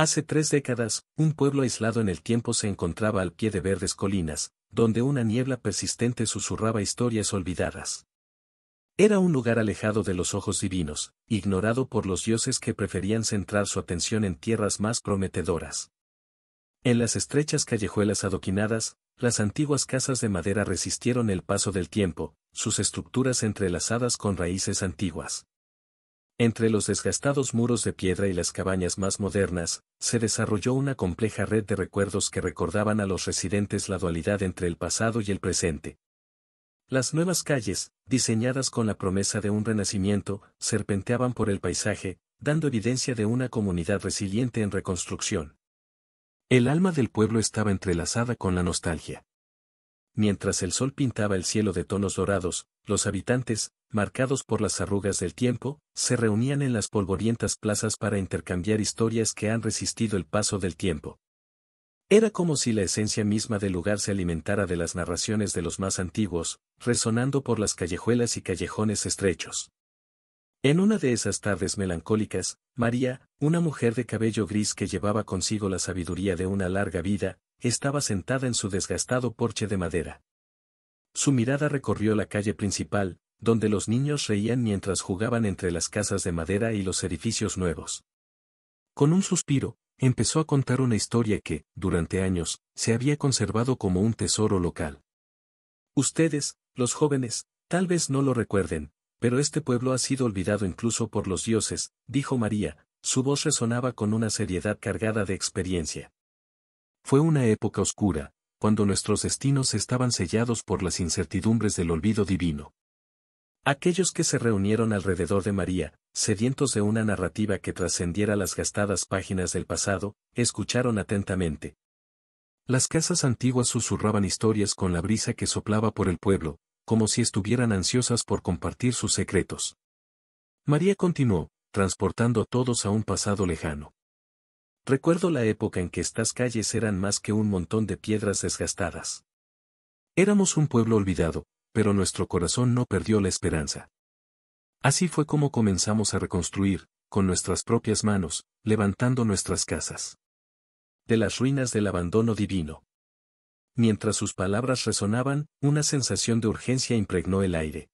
Hace tres décadas, un pueblo aislado en el tiempo se encontraba al pie de verdes colinas, donde una niebla persistente susurraba historias olvidadas. Era un lugar alejado de los ojos divinos, ignorado por los dioses que preferían centrar su atención en tierras más prometedoras. En las estrechas callejuelas adoquinadas, las antiguas casas de madera resistieron el paso del tiempo, sus estructuras entrelazadas con raíces antiguas. Entre los desgastados muros de piedra y las cabañas más modernas, se desarrolló una compleja red de recuerdos que recordaban a los residentes la dualidad entre el pasado y el presente. Las nuevas calles, diseñadas con la promesa de un renacimiento, serpenteaban por el paisaje, dando evidencia de una comunidad resiliente en reconstrucción. El alma del pueblo estaba entrelazada con la nostalgia mientras el sol pintaba el cielo de tonos dorados, los habitantes, marcados por las arrugas del tiempo, se reunían en las polvorientas plazas para intercambiar historias que han resistido el paso del tiempo. Era como si la esencia misma del lugar se alimentara de las narraciones de los más antiguos, resonando por las callejuelas y callejones estrechos. En una de esas tardes melancólicas, María, una mujer de cabello gris que llevaba consigo la sabiduría de una larga vida, estaba sentada en su desgastado porche de madera. Su mirada recorrió la calle principal, donde los niños reían mientras jugaban entre las casas de madera y los edificios nuevos. Con un suspiro, empezó a contar una historia que, durante años, se había conservado como un tesoro local. Ustedes, los jóvenes, tal vez no lo recuerden, pero este pueblo ha sido olvidado incluso por los dioses, dijo María, su voz resonaba con una seriedad cargada de experiencia. Fue una época oscura, cuando nuestros destinos estaban sellados por las incertidumbres del olvido divino. Aquellos que se reunieron alrededor de María, sedientos de una narrativa que trascendiera las gastadas páginas del pasado, escucharon atentamente. Las casas antiguas susurraban historias con la brisa que soplaba por el pueblo, como si estuvieran ansiosas por compartir sus secretos. María continuó, transportando a todos a un pasado lejano. Recuerdo la época en que estas calles eran más que un montón de piedras desgastadas. Éramos un pueblo olvidado, pero nuestro corazón no perdió la esperanza. Así fue como comenzamos a reconstruir, con nuestras propias manos, levantando nuestras casas. De las ruinas del abandono divino. Mientras sus palabras resonaban, una sensación de urgencia impregnó el aire.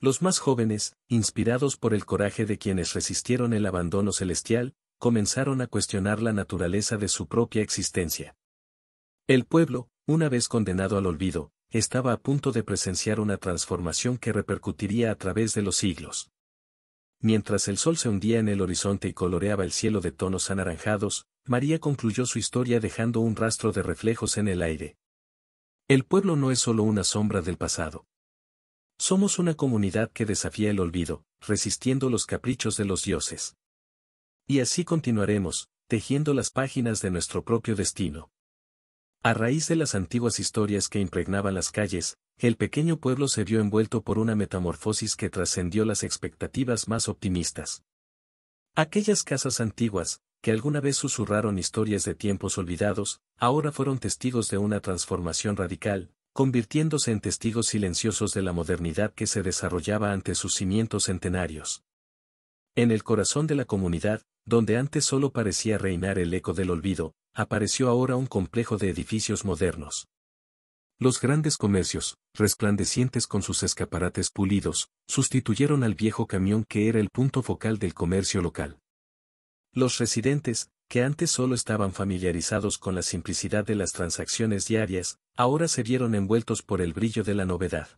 Los más jóvenes, inspirados por el coraje de quienes resistieron el abandono celestial, comenzaron a cuestionar la naturaleza de su propia existencia. El pueblo, una vez condenado al olvido, estaba a punto de presenciar una transformación que repercutiría a través de los siglos. Mientras el sol se hundía en el horizonte y coloreaba el cielo de tonos anaranjados, María concluyó su historia dejando un rastro de reflejos en el aire. El pueblo no es solo una sombra del pasado. Somos una comunidad que desafía el olvido, resistiendo los caprichos de los dioses. Y así continuaremos, tejiendo las páginas de nuestro propio destino. A raíz de las antiguas historias que impregnaban las calles, el pequeño pueblo se vio envuelto por una metamorfosis que trascendió las expectativas más optimistas. Aquellas casas antiguas, que alguna vez susurraron historias de tiempos olvidados, ahora fueron testigos de una transformación radical, convirtiéndose en testigos silenciosos de la modernidad que se desarrollaba ante sus cimientos centenarios. En el corazón de la comunidad, donde antes solo parecía reinar el eco del olvido, apareció ahora un complejo de edificios modernos. Los grandes comercios, resplandecientes con sus escaparates pulidos, sustituyeron al viejo camión que era el punto focal del comercio local. Los residentes, que antes solo estaban familiarizados con la simplicidad de las transacciones diarias, ahora se vieron envueltos por el brillo de la novedad.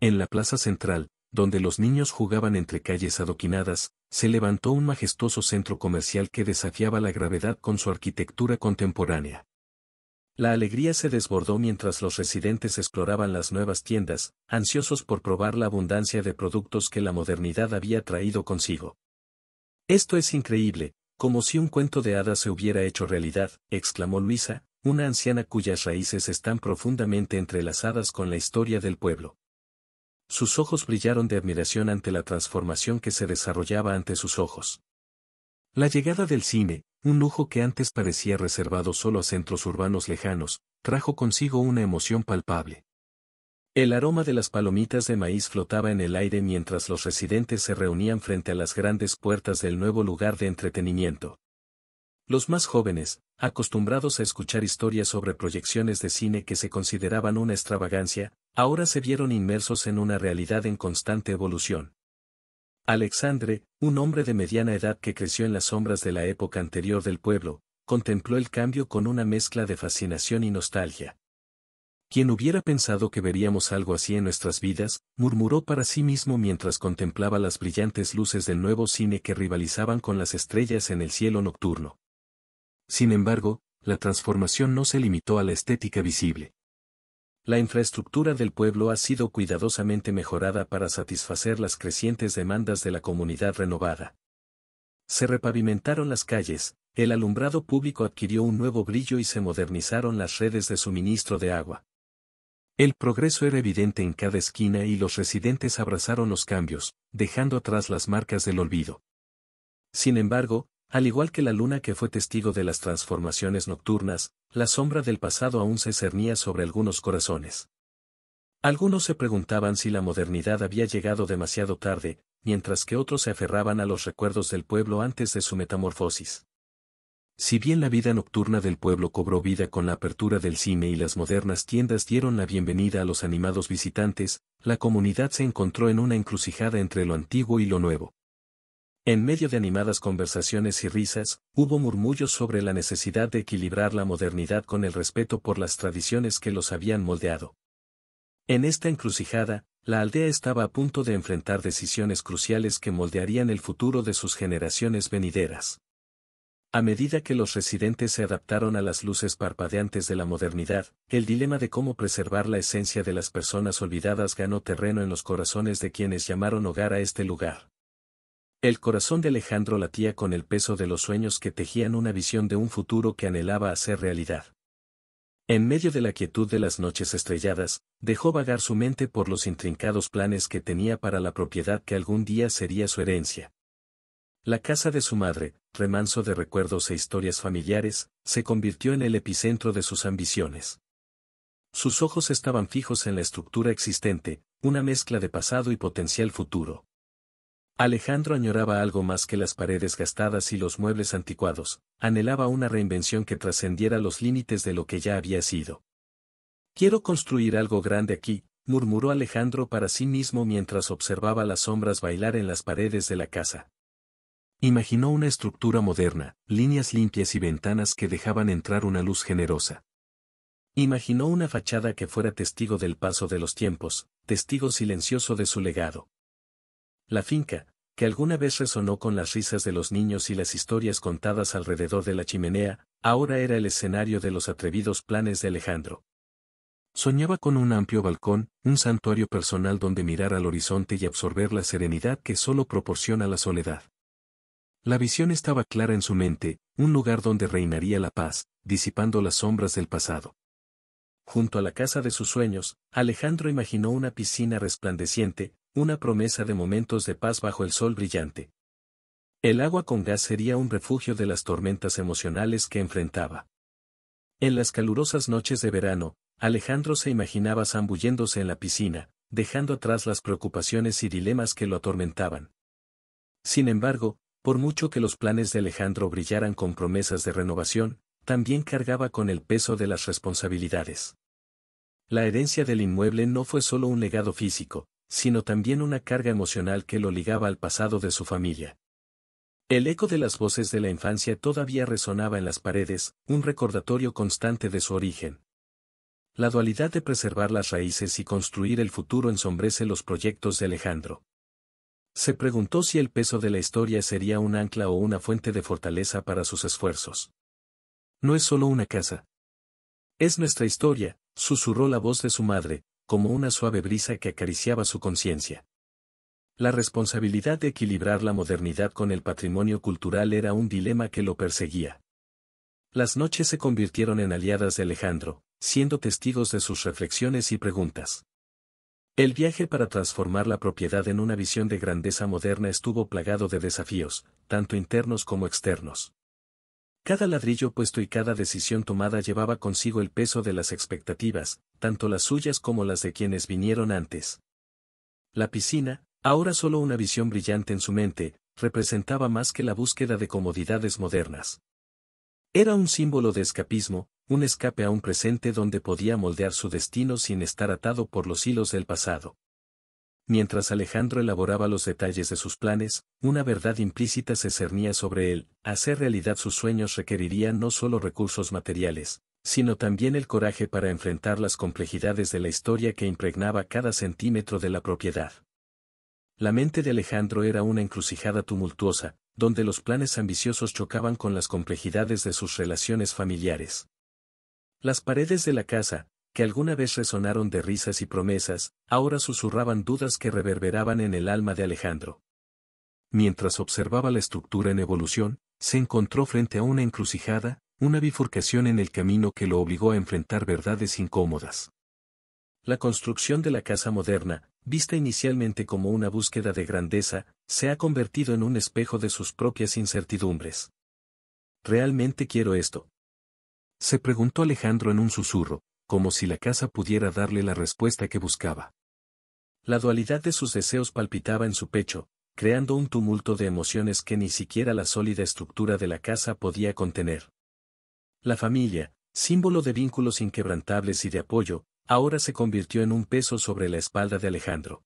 En la plaza central, donde los niños jugaban entre calles adoquinadas, se levantó un majestuoso centro comercial que desafiaba la gravedad con su arquitectura contemporánea. La alegría se desbordó mientras los residentes exploraban las nuevas tiendas, ansiosos por probar la abundancia de productos que la modernidad había traído consigo. Esto es increíble, como si un cuento de hadas se hubiera hecho realidad, exclamó Luisa, una anciana cuyas raíces están profundamente entrelazadas con la historia del pueblo. Sus ojos brillaron de admiración ante la transformación que se desarrollaba ante sus ojos. La llegada del cine, un lujo que antes parecía reservado solo a centros urbanos lejanos, trajo consigo una emoción palpable. El aroma de las palomitas de maíz flotaba en el aire mientras los residentes se reunían frente a las grandes puertas del nuevo lugar de entretenimiento. Los más jóvenes, acostumbrados a escuchar historias sobre proyecciones de cine que se consideraban una extravagancia, ahora se vieron inmersos en una realidad en constante evolución. Alexandre, un hombre de mediana edad que creció en las sombras de la época anterior del pueblo, contempló el cambio con una mezcla de fascinación y nostalgia. Quien hubiera pensado que veríamos algo así en nuestras vidas? murmuró para sí mismo mientras contemplaba las brillantes luces del nuevo cine que rivalizaban con las estrellas en el cielo nocturno. Sin embargo, la transformación no se limitó a la estética visible. La infraestructura del pueblo ha sido cuidadosamente mejorada para satisfacer las crecientes demandas de la comunidad renovada. Se repavimentaron las calles, el alumbrado público adquirió un nuevo brillo y se modernizaron las redes de suministro de agua. El progreso era evidente en cada esquina y los residentes abrazaron los cambios, dejando atrás las marcas del olvido. Sin embargo, al igual que la luna que fue testigo de las transformaciones nocturnas, la sombra del pasado aún se cernía sobre algunos corazones. Algunos se preguntaban si la modernidad había llegado demasiado tarde, mientras que otros se aferraban a los recuerdos del pueblo antes de su metamorfosis. Si bien la vida nocturna del pueblo cobró vida con la apertura del cine y las modernas tiendas dieron la bienvenida a los animados visitantes, la comunidad se encontró en una encrucijada entre lo antiguo y lo nuevo. En medio de animadas conversaciones y risas, hubo murmullos sobre la necesidad de equilibrar la modernidad con el respeto por las tradiciones que los habían moldeado. En esta encrucijada, la aldea estaba a punto de enfrentar decisiones cruciales que moldearían el futuro de sus generaciones venideras. A medida que los residentes se adaptaron a las luces parpadeantes de la modernidad, el dilema de cómo preservar la esencia de las personas olvidadas ganó terreno en los corazones de quienes llamaron hogar a este lugar. El corazón de Alejandro latía con el peso de los sueños que tejían una visión de un futuro que anhelaba hacer realidad. En medio de la quietud de las noches estrelladas, dejó vagar su mente por los intrincados planes que tenía para la propiedad que algún día sería su herencia. La casa de su madre, remanso de recuerdos e historias familiares, se convirtió en el epicentro de sus ambiciones. Sus ojos estaban fijos en la estructura existente, una mezcla de pasado y potencial futuro. Alejandro añoraba algo más que las paredes gastadas y los muebles anticuados, anhelaba una reinvención que trascendiera los límites de lo que ya había sido. Quiero construir algo grande aquí, murmuró Alejandro para sí mismo mientras observaba las sombras bailar en las paredes de la casa. Imaginó una estructura moderna, líneas limpias y ventanas que dejaban entrar una luz generosa. Imaginó una fachada que fuera testigo del paso de los tiempos, testigo silencioso de su legado. La finca, que alguna vez resonó con las risas de los niños y las historias contadas alrededor de la chimenea, ahora era el escenario de los atrevidos planes de Alejandro. Soñaba con un amplio balcón, un santuario personal donde mirar al horizonte y absorber la serenidad que solo proporciona la soledad. La visión estaba clara en su mente, un lugar donde reinaría la paz, disipando las sombras del pasado. Junto a la casa de sus sueños, Alejandro imaginó una piscina resplandeciente, una promesa de momentos de paz bajo el sol brillante. El agua con gas sería un refugio de las tormentas emocionales que enfrentaba. En las calurosas noches de verano, Alejandro se imaginaba zambulléndose en la piscina, dejando atrás las preocupaciones y dilemas que lo atormentaban. Sin embargo, por mucho que los planes de Alejandro brillaran con promesas de renovación, también cargaba con el peso de las responsabilidades. La herencia del inmueble no fue solo un legado físico, sino también una carga emocional que lo ligaba al pasado de su familia. El eco de las voces de la infancia todavía resonaba en las paredes, un recordatorio constante de su origen. La dualidad de preservar las raíces y construir el futuro ensombrece los proyectos de Alejandro. Se preguntó si el peso de la historia sería un ancla o una fuente de fortaleza para sus esfuerzos. No es solo una casa. Es nuestra historia, susurró la voz de su madre, como una suave brisa que acariciaba su conciencia. La responsabilidad de equilibrar la modernidad con el patrimonio cultural era un dilema que lo perseguía. Las noches se convirtieron en aliadas de Alejandro, siendo testigos de sus reflexiones y preguntas. El viaje para transformar la propiedad en una visión de grandeza moderna estuvo plagado de desafíos, tanto internos como externos. Cada ladrillo puesto y cada decisión tomada llevaba consigo el peso de las expectativas, tanto las suyas como las de quienes vinieron antes. La piscina, ahora solo una visión brillante en su mente, representaba más que la búsqueda de comodidades modernas. Era un símbolo de escapismo, un escape a un presente donde podía moldear su destino sin estar atado por los hilos del pasado. Mientras Alejandro elaboraba los detalles de sus planes, una verdad implícita se cernía sobre él, hacer realidad sus sueños requeriría no solo recursos materiales, sino también el coraje para enfrentar las complejidades de la historia que impregnaba cada centímetro de la propiedad. La mente de Alejandro era una encrucijada tumultuosa, donde los planes ambiciosos chocaban con las complejidades de sus relaciones familiares. Las paredes de la casa, que alguna vez resonaron de risas y promesas, ahora susurraban dudas que reverberaban en el alma de Alejandro. Mientras observaba la estructura en evolución, se encontró frente a una encrucijada, una bifurcación en el camino que lo obligó a enfrentar verdades incómodas. La construcción de la casa moderna, vista inicialmente como una búsqueda de grandeza, se ha convertido en un espejo de sus propias incertidumbres. ¿Realmente quiero esto? Se preguntó Alejandro en un susurro, como si la casa pudiera darle la respuesta que buscaba. La dualidad de sus deseos palpitaba en su pecho, creando un tumulto de emociones que ni siquiera la sólida estructura de la casa podía contener. La familia, símbolo de vínculos inquebrantables y de apoyo, ahora se convirtió en un peso sobre la espalda de Alejandro.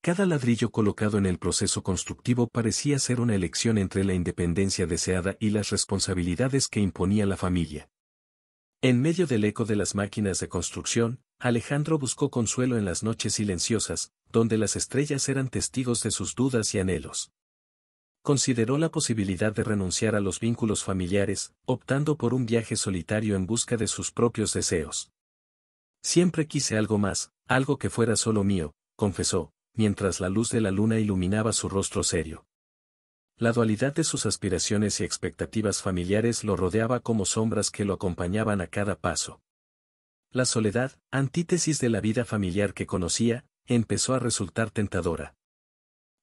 Cada ladrillo colocado en el proceso constructivo parecía ser una elección entre la independencia deseada y las responsabilidades que imponía la familia. En medio del eco de las máquinas de construcción, Alejandro buscó consuelo en las noches silenciosas, donde las estrellas eran testigos de sus dudas y anhelos. Consideró la posibilidad de renunciar a los vínculos familiares, optando por un viaje solitario en busca de sus propios deseos. Siempre quise algo más, algo que fuera solo mío, confesó, mientras la luz de la luna iluminaba su rostro serio. La dualidad de sus aspiraciones y expectativas familiares lo rodeaba como sombras que lo acompañaban a cada paso. La soledad, antítesis de la vida familiar que conocía, empezó a resultar tentadora.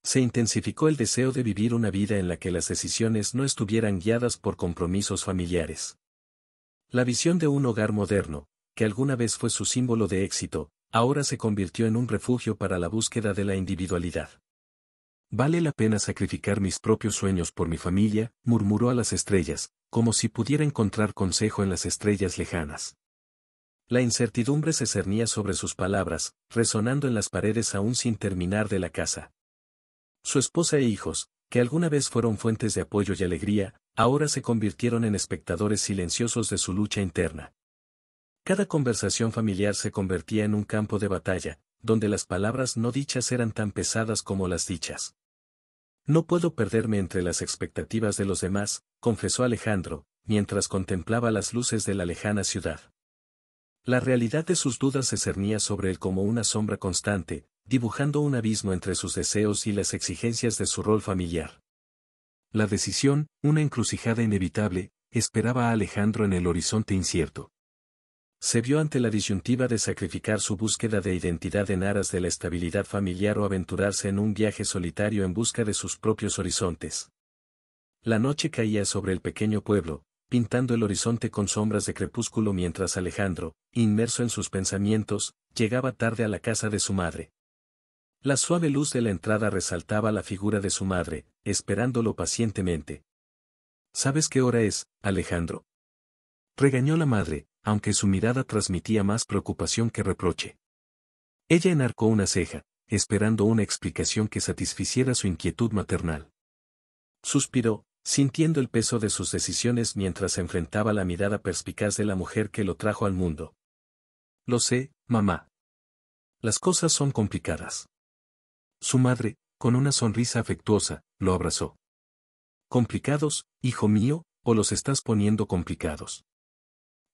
Se intensificó el deseo de vivir una vida en la que las decisiones no estuvieran guiadas por compromisos familiares. La visión de un hogar moderno, que alguna vez fue su símbolo de éxito, ahora se convirtió en un refugio para la búsqueda de la individualidad. Vale la pena sacrificar mis propios sueños por mi familia, murmuró a las estrellas, como si pudiera encontrar consejo en las estrellas lejanas. La incertidumbre se cernía sobre sus palabras, resonando en las paredes aún sin terminar de la casa. Su esposa e hijos, que alguna vez fueron fuentes de apoyo y alegría, ahora se convirtieron en espectadores silenciosos de su lucha interna. Cada conversación familiar se convertía en un campo de batalla, donde las palabras no dichas eran tan pesadas como las dichas. No puedo perderme entre las expectativas de los demás, confesó Alejandro, mientras contemplaba las luces de la lejana ciudad. La realidad de sus dudas se cernía sobre él como una sombra constante, dibujando un abismo entre sus deseos y las exigencias de su rol familiar. La decisión, una encrucijada inevitable, esperaba a Alejandro en el horizonte incierto se vio ante la disyuntiva de sacrificar su búsqueda de identidad en aras de la estabilidad familiar o aventurarse en un viaje solitario en busca de sus propios horizontes. La noche caía sobre el pequeño pueblo, pintando el horizonte con sombras de crepúsculo mientras Alejandro, inmerso en sus pensamientos, llegaba tarde a la casa de su madre. La suave luz de la entrada resaltaba la figura de su madre, esperándolo pacientemente. ¿Sabes qué hora es, Alejandro? Regañó la madre, aunque su mirada transmitía más preocupación que reproche. Ella enarcó una ceja, esperando una explicación que satisficiera su inquietud maternal. Suspiró, sintiendo el peso de sus decisiones mientras enfrentaba la mirada perspicaz de la mujer que lo trajo al mundo. Lo sé, mamá. Las cosas son complicadas. Su madre, con una sonrisa afectuosa, lo abrazó. Complicados, hijo mío, o los estás poniendo complicados.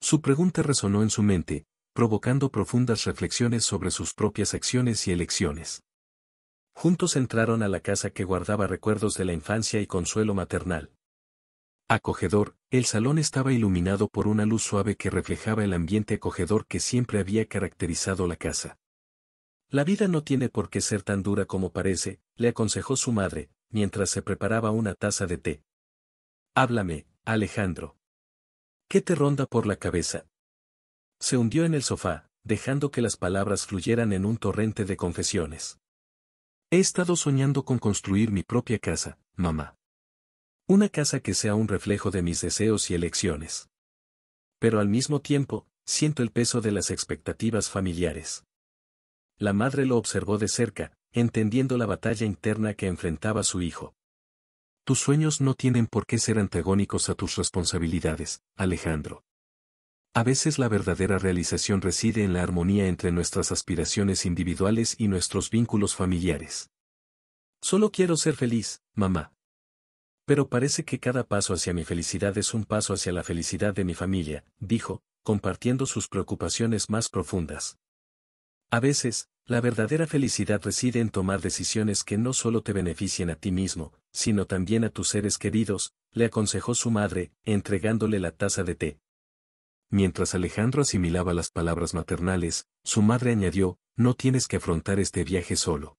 Su pregunta resonó en su mente, provocando profundas reflexiones sobre sus propias acciones y elecciones. Juntos entraron a la casa que guardaba recuerdos de la infancia y consuelo maternal. Acogedor, el salón estaba iluminado por una luz suave que reflejaba el ambiente acogedor que siempre había caracterizado la casa. La vida no tiene por qué ser tan dura como parece, le aconsejó su madre, mientras se preparaba una taza de té. Háblame, Alejandro. ¿Qué te ronda por la cabeza? Se hundió en el sofá, dejando que las palabras fluyeran en un torrente de confesiones. He estado soñando con construir mi propia casa, mamá. Una casa que sea un reflejo de mis deseos y elecciones. Pero al mismo tiempo, siento el peso de las expectativas familiares. La madre lo observó de cerca, entendiendo la batalla interna que enfrentaba su hijo. Tus sueños no tienen por qué ser antagónicos a tus responsabilidades, Alejandro. A veces la verdadera realización reside en la armonía entre nuestras aspiraciones individuales y nuestros vínculos familiares. Solo quiero ser feliz, mamá. Pero parece que cada paso hacia mi felicidad es un paso hacia la felicidad de mi familia, dijo, compartiendo sus preocupaciones más profundas. A veces, la verdadera felicidad reside en tomar decisiones que no solo te beneficien a ti mismo, sino también a tus seres queridos, le aconsejó su madre, entregándole la taza de té. Mientras Alejandro asimilaba las palabras maternales, su madre añadió, no tienes que afrontar este viaje solo.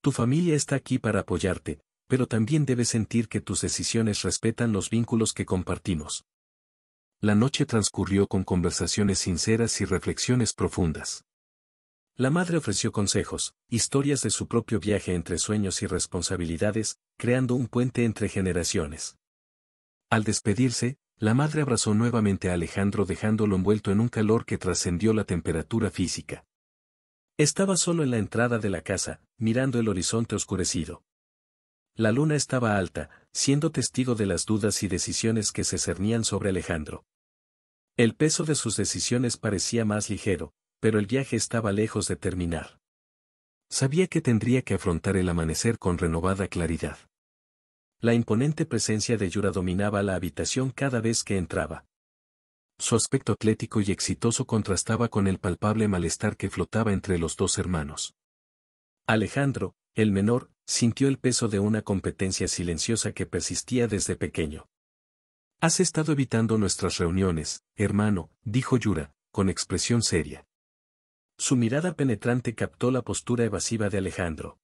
Tu familia está aquí para apoyarte, pero también debes sentir que tus decisiones respetan los vínculos que compartimos. La noche transcurrió con conversaciones sinceras y reflexiones profundas. La madre ofreció consejos, historias de su propio viaje entre sueños y responsabilidades, creando un puente entre generaciones. Al despedirse, la madre abrazó nuevamente a Alejandro dejándolo envuelto en un calor que trascendió la temperatura física. Estaba solo en la entrada de la casa, mirando el horizonte oscurecido. La luna estaba alta, siendo testigo de las dudas y decisiones que se cernían sobre Alejandro. El peso de sus decisiones parecía más ligero, pero el viaje estaba lejos de terminar. Sabía que tendría que afrontar el amanecer con renovada claridad. La imponente presencia de Yura dominaba la habitación cada vez que entraba. Su aspecto atlético y exitoso contrastaba con el palpable malestar que flotaba entre los dos hermanos. Alejandro, el menor, sintió el peso de una competencia silenciosa que persistía desde pequeño. Has estado evitando nuestras reuniones, hermano, dijo Yura, con expresión seria. Su mirada penetrante captó la postura evasiva de Alejandro.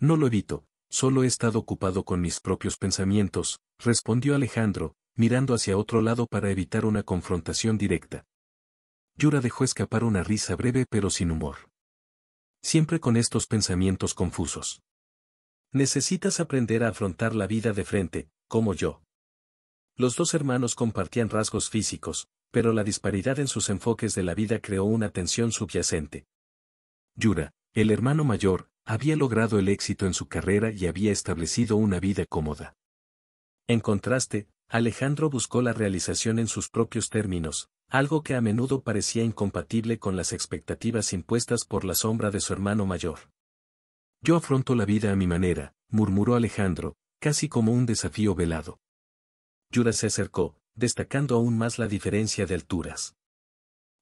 No lo evito, solo he estado ocupado con mis propios pensamientos, respondió Alejandro, mirando hacia otro lado para evitar una confrontación directa. Yura dejó escapar una risa breve pero sin humor. Siempre con estos pensamientos confusos. Necesitas aprender a afrontar la vida de frente, como yo. Los dos hermanos compartían rasgos físicos, pero la disparidad en sus enfoques de la vida creó una tensión subyacente. Yura, el hermano mayor, había logrado el éxito en su carrera y había establecido una vida cómoda. En contraste, Alejandro buscó la realización en sus propios términos, algo que a menudo parecía incompatible con las expectativas impuestas por la sombra de su hermano mayor. Yo afronto la vida a mi manera, murmuró Alejandro, casi como un desafío velado. Yura se acercó, destacando aún más la diferencia de alturas.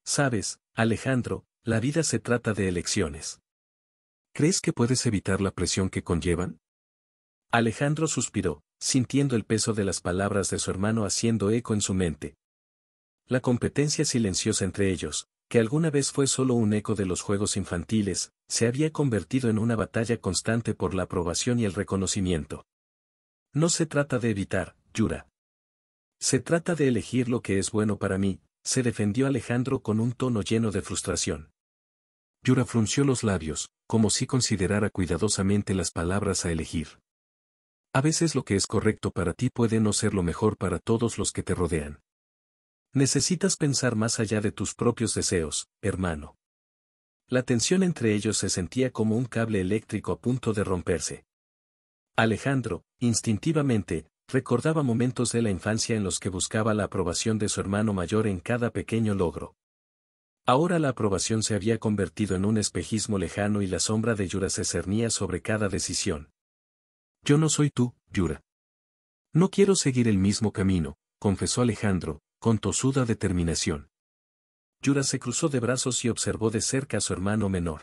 Sabes, Alejandro, la vida se trata de elecciones. ¿Crees que puedes evitar la presión que conllevan? Alejandro suspiró, sintiendo el peso de las palabras de su hermano haciendo eco en su mente. La competencia silenciosa entre ellos, que alguna vez fue solo un eco de los juegos infantiles, se había convertido en una batalla constante por la aprobación y el reconocimiento. No se trata de evitar, Yura, se trata de elegir lo que es bueno para mí, se defendió Alejandro con un tono lleno de frustración. Yura frunció los labios, como si considerara cuidadosamente las palabras a elegir. A veces lo que es correcto para ti puede no ser lo mejor para todos los que te rodean. Necesitas pensar más allá de tus propios deseos, hermano. La tensión entre ellos se sentía como un cable eléctrico a punto de romperse. Alejandro, instintivamente, Recordaba momentos de la infancia en los que buscaba la aprobación de su hermano mayor en cada pequeño logro. Ahora la aprobación se había convertido en un espejismo lejano y la sombra de Yura se cernía sobre cada decisión. Yo no soy tú, Yura. No quiero seguir el mismo camino, confesó Alejandro, con tosuda determinación. Yura se cruzó de brazos y observó de cerca a su hermano menor.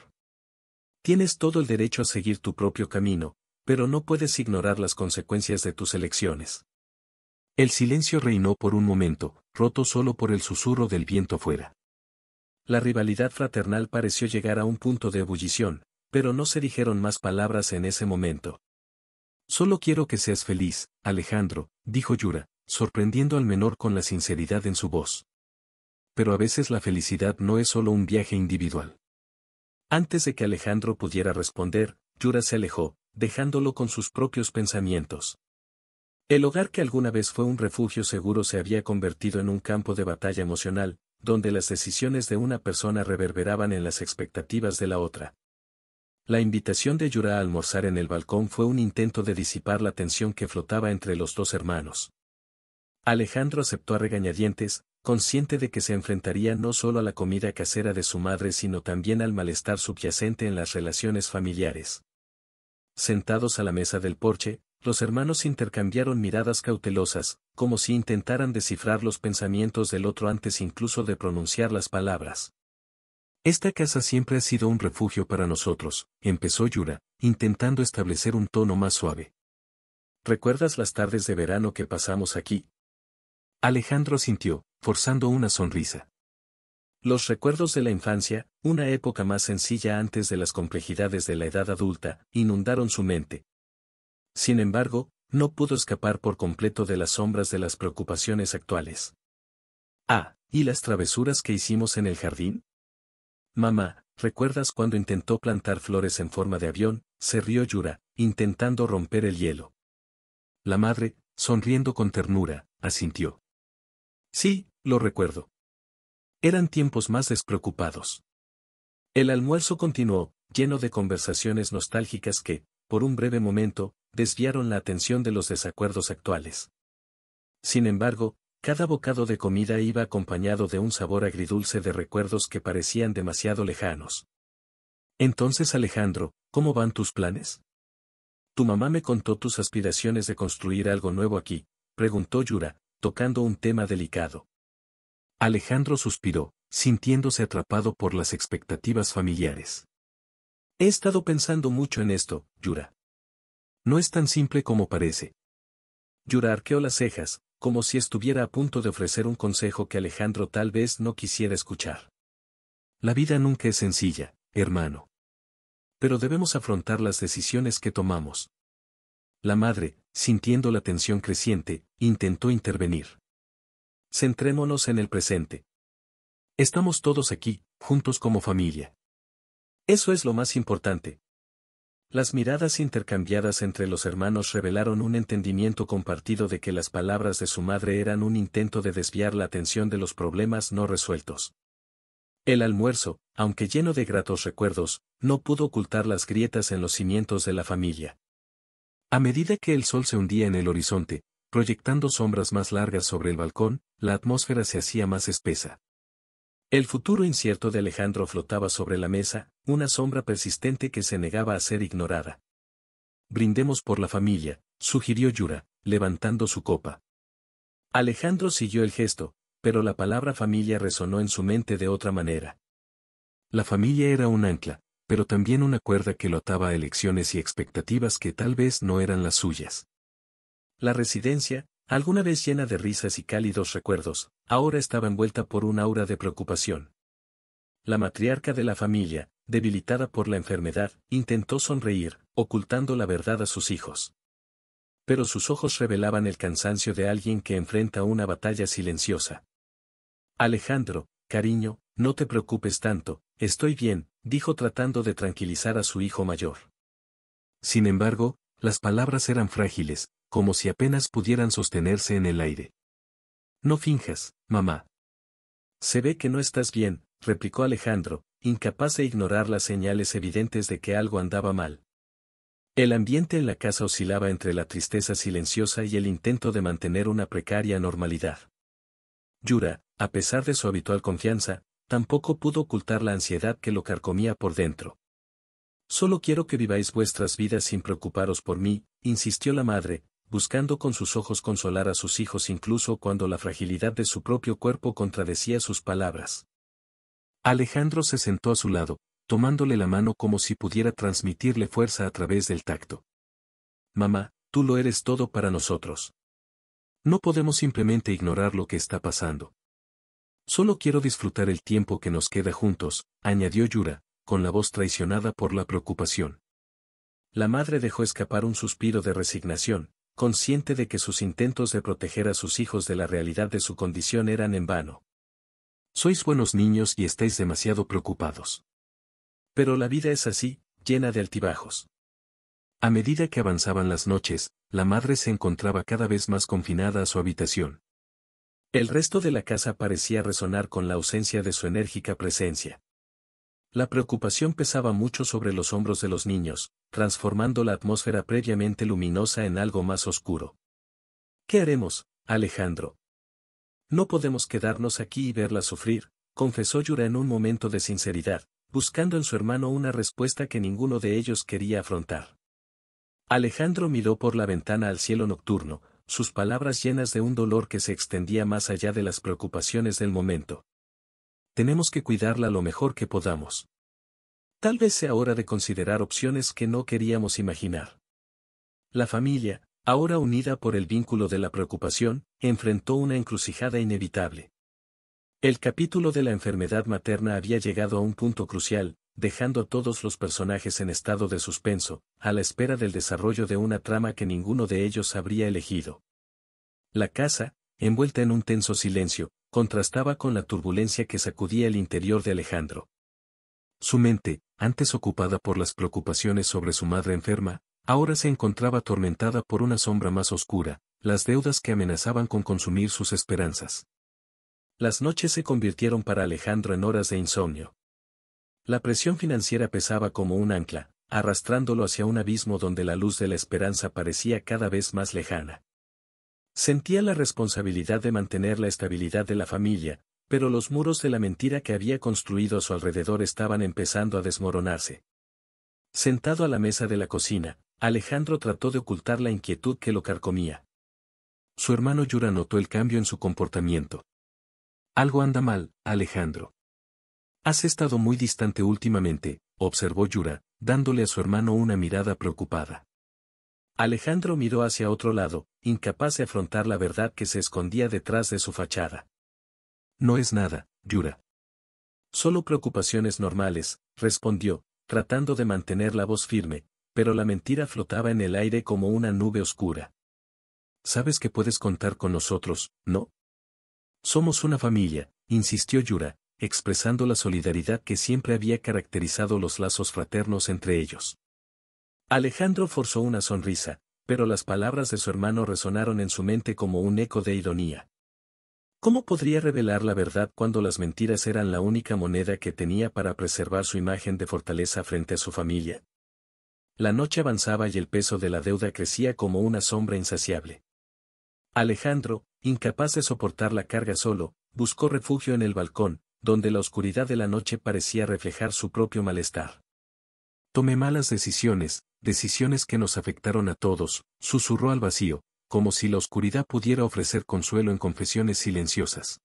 Tienes todo el derecho a seguir tu propio camino, pero no puedes ignorar las consecuencias de tus elecciones. El silencio reinó por un momento, roto solo por el susurro del viento fuera. La rivalidad fraternal pareció llegar a un punto de ebullición, pero no se dijeron más palabras en ese momento. Solo quiero que seas feliz, Alejandro, dijo Yura, sorprendiendo al menor con la sinceridad en su voz. Pero a veces la felicidad no es solo un viaje individual. Antes de que Alejandro pudiera responder, Yura se alejó, dejándolo con sus propios pensamientos. El hogar que alguna vez fue un refugio seguro se había convertido en un campo de batalla emocional, donde las decisiones de una persona reverberaban en las expectativas de la otra. La invitación de Yura a almorzar en el balcón fue un intento de disipar la tensión que flotaba entre los dos hermanos. Alejandro aceptó a regañadientes, consciente de que se enfrentaría no solo a la comida casera de su madre sino también al malestar subyacente en las relaciones familiares. Sentados a la mesa del porche, los hermanos intercambiaron miradas cautelosas, como si intentaran descifrar los pensamientos del otro antes incluso de pronunciar las palabras. Esta casa siempre ha sido un refugio para nosotros, empezó Yura, intentando establecer un tono más suave. ¿Recuerdas las tardes de verano que pasamos aquí? Alejandro sintió, forzando una sonrisa. Los recuerdos de la infancia, una época más sencilla antes de las complejidades de la edad adulta, inundaron su mente. Sin embargo, no pudo escapar por completo de las sombras de las preocupaciones actuales. Ah, ¿y las travesuras que hicimos en el jardín? Mamá, ¿recuerdas cuando intentó plantar flores en forma de avión? se rió Yura, intentando romper el hielo. La madre, sonriendo con ternura, asintió. Sí, lo recuerdo. Eran tiempos más despreocupados. El almuerzo continuó, lleno de conversaciones nostálgicas que, por un breve momento, desviaron la atención de los desacuerdos actuales. Sin embargo, cada bocado de comida iba acompañado de un sabor agridulce de recuerdos que parecían demasiado lejanos. Entonces Alejandro, ¿cómo van tus planes? Tu mamá me contó tus aspiraciones de construir algo nuevo aquí, preguntó Yura, tocando un tema delicado. Alejandro suspiró, sintiéndose atrapado por las expectativas familiares. He estado pensando mucho en esto, Yura. No es tan simple como parece. Yura arqueó las cejas, como si estuviera a punto de ofrecer un consejo que Alejandro tal vez no quisiera escuchar. La vida nunca es sencilla, hermano. Pero debemos afrontar las decisiones que tomamos. La madre, sintiendo la tensión creciente, intentó intervenir. Centrémonos en el presente. Estamos todos aquí, juntos como familia. Eso es lo más importante. Las miradas intercambiadas entre los hermanos revelaron un entendimiento compartido de que las palabras de su madre eran un intento de desviar la atención de los problemas no resueltos. El almuerzo, aunque lleno de gratos recuerdos, no pudo ocultar las grietas en los cimientos de la familia. A medida que el sol se hundía en el horizonte, proyectando sombras más largas sobre el balcón, la atmósfera se hacía más espesa. El futuro incierto de Alejandro flotaba sobre la mesa, una sombra persistente que se negaba a ser ignorada. Brindemos por la familia, sugirió Yura, levantando su copa. Alejandro siguió el gesto, pero la palabra familia resonó en su mente de otra manera. La familia era un ancla, pero también una cuerda que lo ataba a elecciones y expectativas que tal vez no eran las suyas. La residencia, alguna vez llena de risas y cálidos recuerdos, ahora estaba envuelta por un aura de preocupación. La matriarca de la familia, debilitada por la enfermedad, intentó sonreír, ocultando la verdad a sus hijos. Pero sus ojos revelaban el cansancio de alguien que enfrenta una batalla silenciosa. Alejandro, cariño, no te preocupes tanto, estoy bien, dijo tratando de tranquilizar a su hijo mayor. Sin embargo, las palabras eran frágiles, como si apenas pudieran sostenerse en el aire. No finjas, mamá. Se ve que no estás bien, replicó Alejandro, incapaz de ignorar las señales evidentes de que algo andaba mal. El ambiente en la casa oscilaba entre la tristeza silenciosa y el intento de mantener una precaria normalidad. Yura, a pesar de su habitual confianza, tampoco pudo ocultar la ansiedad que lo carcomía por dentro. Solo quiero que viváis vuestras vidas sin preocuparos por mí, insistió la madre, buscando con sus ojos consolar a sus hijos incluso cuando la fragilidad de su propio cuerpo contradecía sus palabras. Alejandro se sentó a su lado, tomándole la mano como si pudiera transmitirle fuerza a través del tacto. Mamá, tú lo eres todo para nosotros. No podemos simplemente ignorar lo que está pasando. Solo quiero disfrutar el tiempo que nos queda juntos, añadió Yura, con la voz traicionada por la preocupación. La madre dejó escapar un suspiro de resignación, consciente de que sus intentos de proteger a sus hijos de la realidad de su condición eran en vano. Sois buenos niños y estáis demasiado preocupados. Pero la vida es así, llena de altibajos. A medida que avanzaban las noches, la madre se encontraba cada vez más confinada a su habitación. El resto de la casa parecía resonar con la ausencia de su enérgica presencia. La preocupación pesaba mucho sobre los hombros de los niños, transformando la atmósfera previamente luminosa en algo más oscuro. ¿Qué haremos, Alejandro? No podemos quedarnos aquí y verla sufrir, confesó Yura en un momento de sinceridad, buscando en su hermano una respuesta que ninguno de ellos quería afrontar. Alejandro miró por la ventana al cielo nocturno, sus palabras llenas de un dolor que se extendía más allá de las preocupaciones del momento tenemos que cuidarla lo mejor que podamos. Tal vez sea hora de considerar opciones que no queríamos imaginar. La familia, ahora unida por el vínculo de la preocupación, enfrentó una encrucijada inevitable. El capítulo de la enfermedad materna había llegado a un punto crucial, dejando a todos los personajes en estado de suspenso, a la espera del desarrollo de una trama que ninguno de ellos habría elegido. La casa, envuelta en un tenso silencio, contrastaba con la turbulencia que sacudía el interior de Alejandro. Su mente, antes ocupada por las preocupaciones sobre su madre enferma, ahora se encontraba atormentada por una sombra más oscura, las deudas que amenazaban con consumir sus esperanzas. Las noches se convirtieron para Alejandro en horas de insomnio. La presión financiera pesaba como un ancla, arrastrándolo hacia un abismo donde la luz de la esperanza parecía cada vez más lejana. Sentía la responsabilidad de mantener la estabilidad de la familia, pero los muros de la mentira que había construido a su alrededor estaban empezando a desmoronarse. Sentado a la mesa de la cocina, Alejandro trató de ocultar la inquietud que lo carcomía. Su hermano Yura notó el cambio en su comportamiento. Algo anda mal, Alejandro. Has estado muy distante últimamente, observó Yura, dándole a su hermano una mirada preocupada. Alejandro miró hacia otro lado, incapaz de afrontar la verdad que se escondía detrás de su fachada. No es nada, Yura. Solo preocupaciones normales, respondió, tratando de mantener la voz firme, pero la mentira flotaba en el aire como una nube oscura. Sabes que puedes contar con nosotros, ¿no? Somos una familia, insistió Yura, expresando la solidaridad que siempre había caracterizado los lazos fraternos entre ellos. Alejandro forzó una sonrisa, pero las palabras de su hermano resonaron en su mente como un eco de ironía. ¿Cómo podría revelar la verdad cuando las mentiras eran la única moneda que tenía para preservar su imagen de fortaleza frente a su familia? La noche avanzaba y el peso de la deuda crecía como una sombra insaciable. Alejandro, incapaz de soportar la carga solo, buscó refugio en el balcón, donde la oscuridad de la noche parecía reflejar su propio malestar. Tomé malas decisiones, decisiones que nos afectaron a todos, susurró al vacío, como si la oscuridad pudiera ofrecer consuelo en confesiones silenciosas.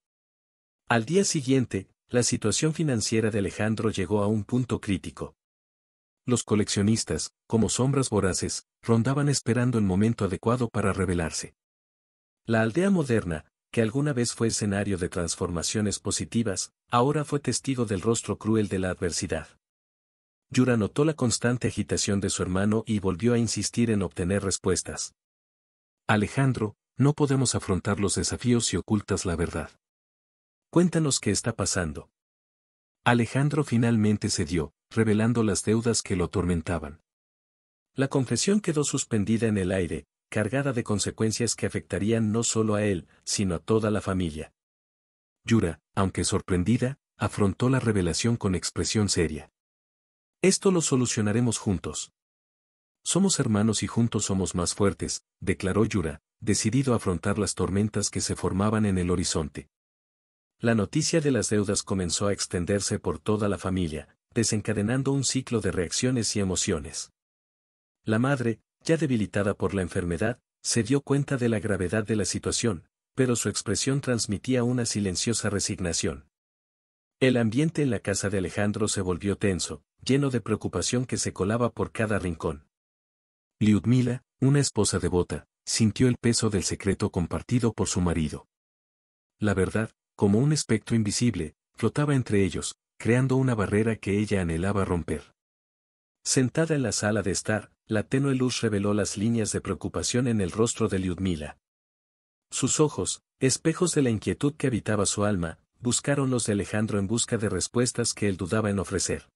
Al día siguiente, la situación financiera de Alejandro llegó a un punto crítico. Los coleccionistas, como sombras voraces, rondaban esperando el momento adecuado para rebelarse. La aldea moderna, que alguna vez fue escenario de transformaciones positivas, ahora fue testigo del rostro cruel de la adversidad. Yura notó la constante agitación de su hermano y volvió a insistir en obtener respuestas. Alejandro, no podemos afrontar los desafíos si ocultas la verdad. Cuéntanos qué está pasando. Alejandro finalmente cedió, revelando las deudas que lo atormentaban. La confesión quedó suspendida en el aire, cargada de consecuencias que afectarían no solo a él, sino a toda la familia. Yura, aunque sorprendida, afrontó la revelación con expresión seria. Esto lo solucionaremos juntos. Somos hermanos y juntos somos más fuertes, declaró Yura, decidido a afrontar las tormentas que se formaban en el horizonte. La noticia de las deudas comenzó a extenderse por toda la familia, desencadenando un ciclo de reacciones y emociones. La madre, ya debilitada por la enfermedad, se dio cuenta de la gravedad de la situación, pero su expresión transmitía una silenciosa resignación. El ambiente en la casa de Alejandro se volvió tenso, lleno de preocupación que se colaba por cada rincón. Liudmila, una esposa devota, sintió el peso del secreto compartido por su marido. La verdad, como un espectro invisible, flotaba entre ellos, creando una barrera que ella anhelaba romper. Sentada en la sala de estar, la tenue luz reveló las líneas de preocupación en el rostro de Liudmila. Sus ojos, espejos de la inquietud que habitaba su alma, buscaron los de Alejandro en busca de respuestas que él dudaba en ofrecer.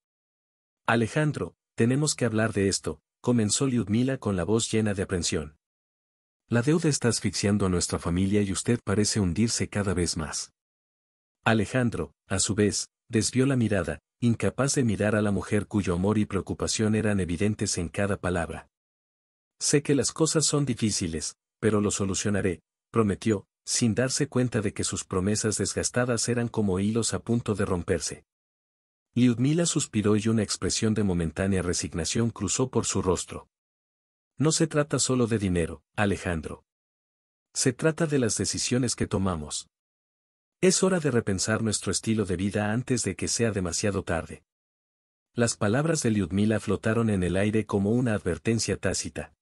Alejandro, tenemos que hablar de esto, comenzó Lyudmila con la voz llena de aprensión. La deuda está asfixiando a nuestra familia y usted parece hundirse cada vez más. Alejandro, a su vez, desvió la mirada, incapaz de mirar a la mujer cuyo amor y preocupación eran evidentes en cada palabra. Sé que las cosas son difíciles, pero lo solucionaré, prometió, sin darse cuenta de que sus promesas desgastadas eran como hilos a punto de romperse. Liudmila suspiró y una expresión de momentánea resignación cruzó por su rostro. No se trata solo de dinero, Alejandro. Se trata de las decisiones que tomamos. Es hora de repensar nuestro estilo de vida antes de que sea demasiado tarde. Las palabras de Liudmila flotaron en el aire como una advertencia tácita.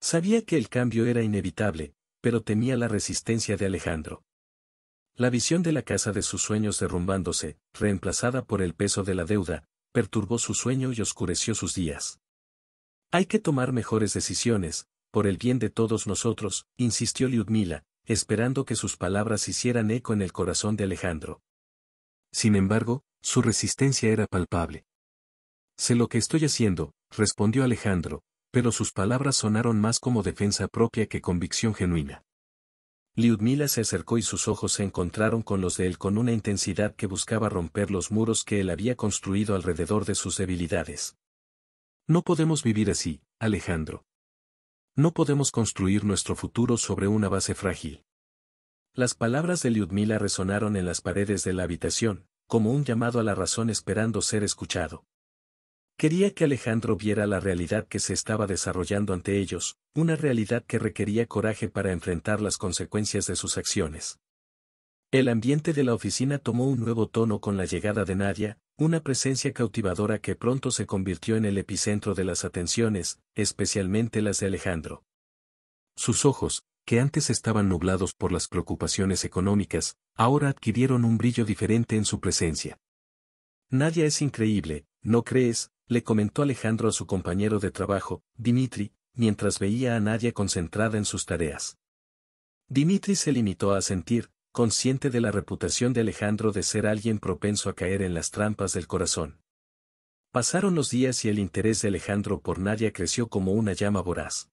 Sabía que el cambio era inevitable, pero temía la resistencia de Alejandro. La visión de la casa de sus sueños derrumbándose, reemplazada por el peso de la deuda, perturbó su sueño y oscureció sus días. Hay que tomar mejores decisiones, por el bien de todos nosotros, insistió Liudmila, esperando que sus palabras hicieran eco en el corazón de Alejandro. Sin embargo, su resistencia era palpable. Sé lo que estoy haciendo, respondió Alejandro, pero sus palabras sonaron más como defensa propia que convicción genuina. Liudmila se acercó y sus ojos se encontraron con los de él con una intensidad que buscaba romper los muros que él había construido alrededor de sus debilidades. No podemos vivir así, Alejandro. No podemos construir nuestro futuro sobre una base frágil. Las palabras de Liudmila resonaron en las paredes de la habitación, como un llamado a la razón esperando ser escuchado. Quería que Alejandro viera la realidad que se estaba desarrollando ante ellos, una realidad que requería coraje para enfrentar las consecuencias de sus acciones. El ambiente de la oficina tomó un nuevo tono con la llegada de Nadia, una presencia cautivadora que pronto se convirtió en el epicentro de las atenciones, especialmente las de Alejandro. Sus ojos, que antes estaban nublados por las preocupaciones económicas, ahora adquirieron un brillo diferente en su presencia. Nadia es increíble, ¿no crees? Le comentó Alejandro a su compañero de trabajo, Dimitri, mientras veía a Nadia concentrada en sus tareas. Dimitri se limitó a sentir, consciente de la reputación de Alejandro de ser alguien propenso a caer en las trampas del corazón. Pasaron los días y el interés de Alejandro por Nadia creció como una llama voraz.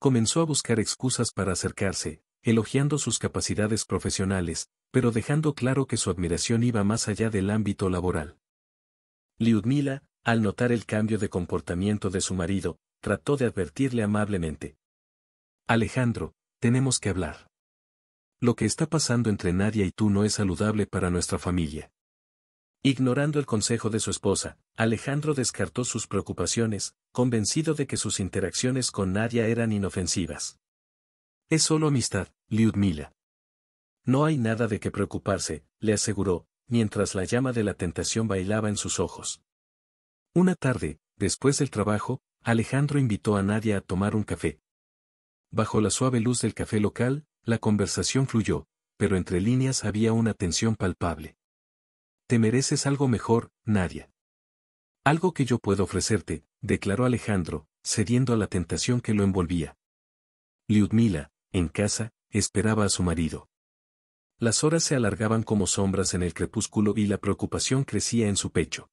Comenzó a buscar excusas para acercarse, elogiando sus capacidades profesionales, pero dejando claro que su admiración iba más allá del ámbito laboral. Liudmila, al notar el cambio de comportamiento de su marido, trató de advertirle amablemente. Alejandro, tenemos que hablar. Lo que está pasando entre Nadia y tú no es saludable para nuestra familia. Ignorando el consejo de su esposa, Alejandro descartó sus preocupaciones, convencido de que sus interacciones con Nadia eran inofensivas. Es solo amistad, Liudmila. No hay nada de qué preocuparse, le aseguró, mientras la llama de la tentación bailaba en sus ojos. Una tarde, después del trabajo, Alejandro invitó a Nadia a tomar un café. Bajo la suave luz del café local, la conversación fluyó, pero entre líneas había una tensión palpable. Te mereces algo mejor, Nadia. Algo que yo puedo ofrecerte, declaró Alejandro, cediendo a la tentación que lo envolvía. Liudmila, en casa, esperaba a su marido. Las horas se alargaban como sombras en el crepúsculo y la preocupación crecía en su pecho.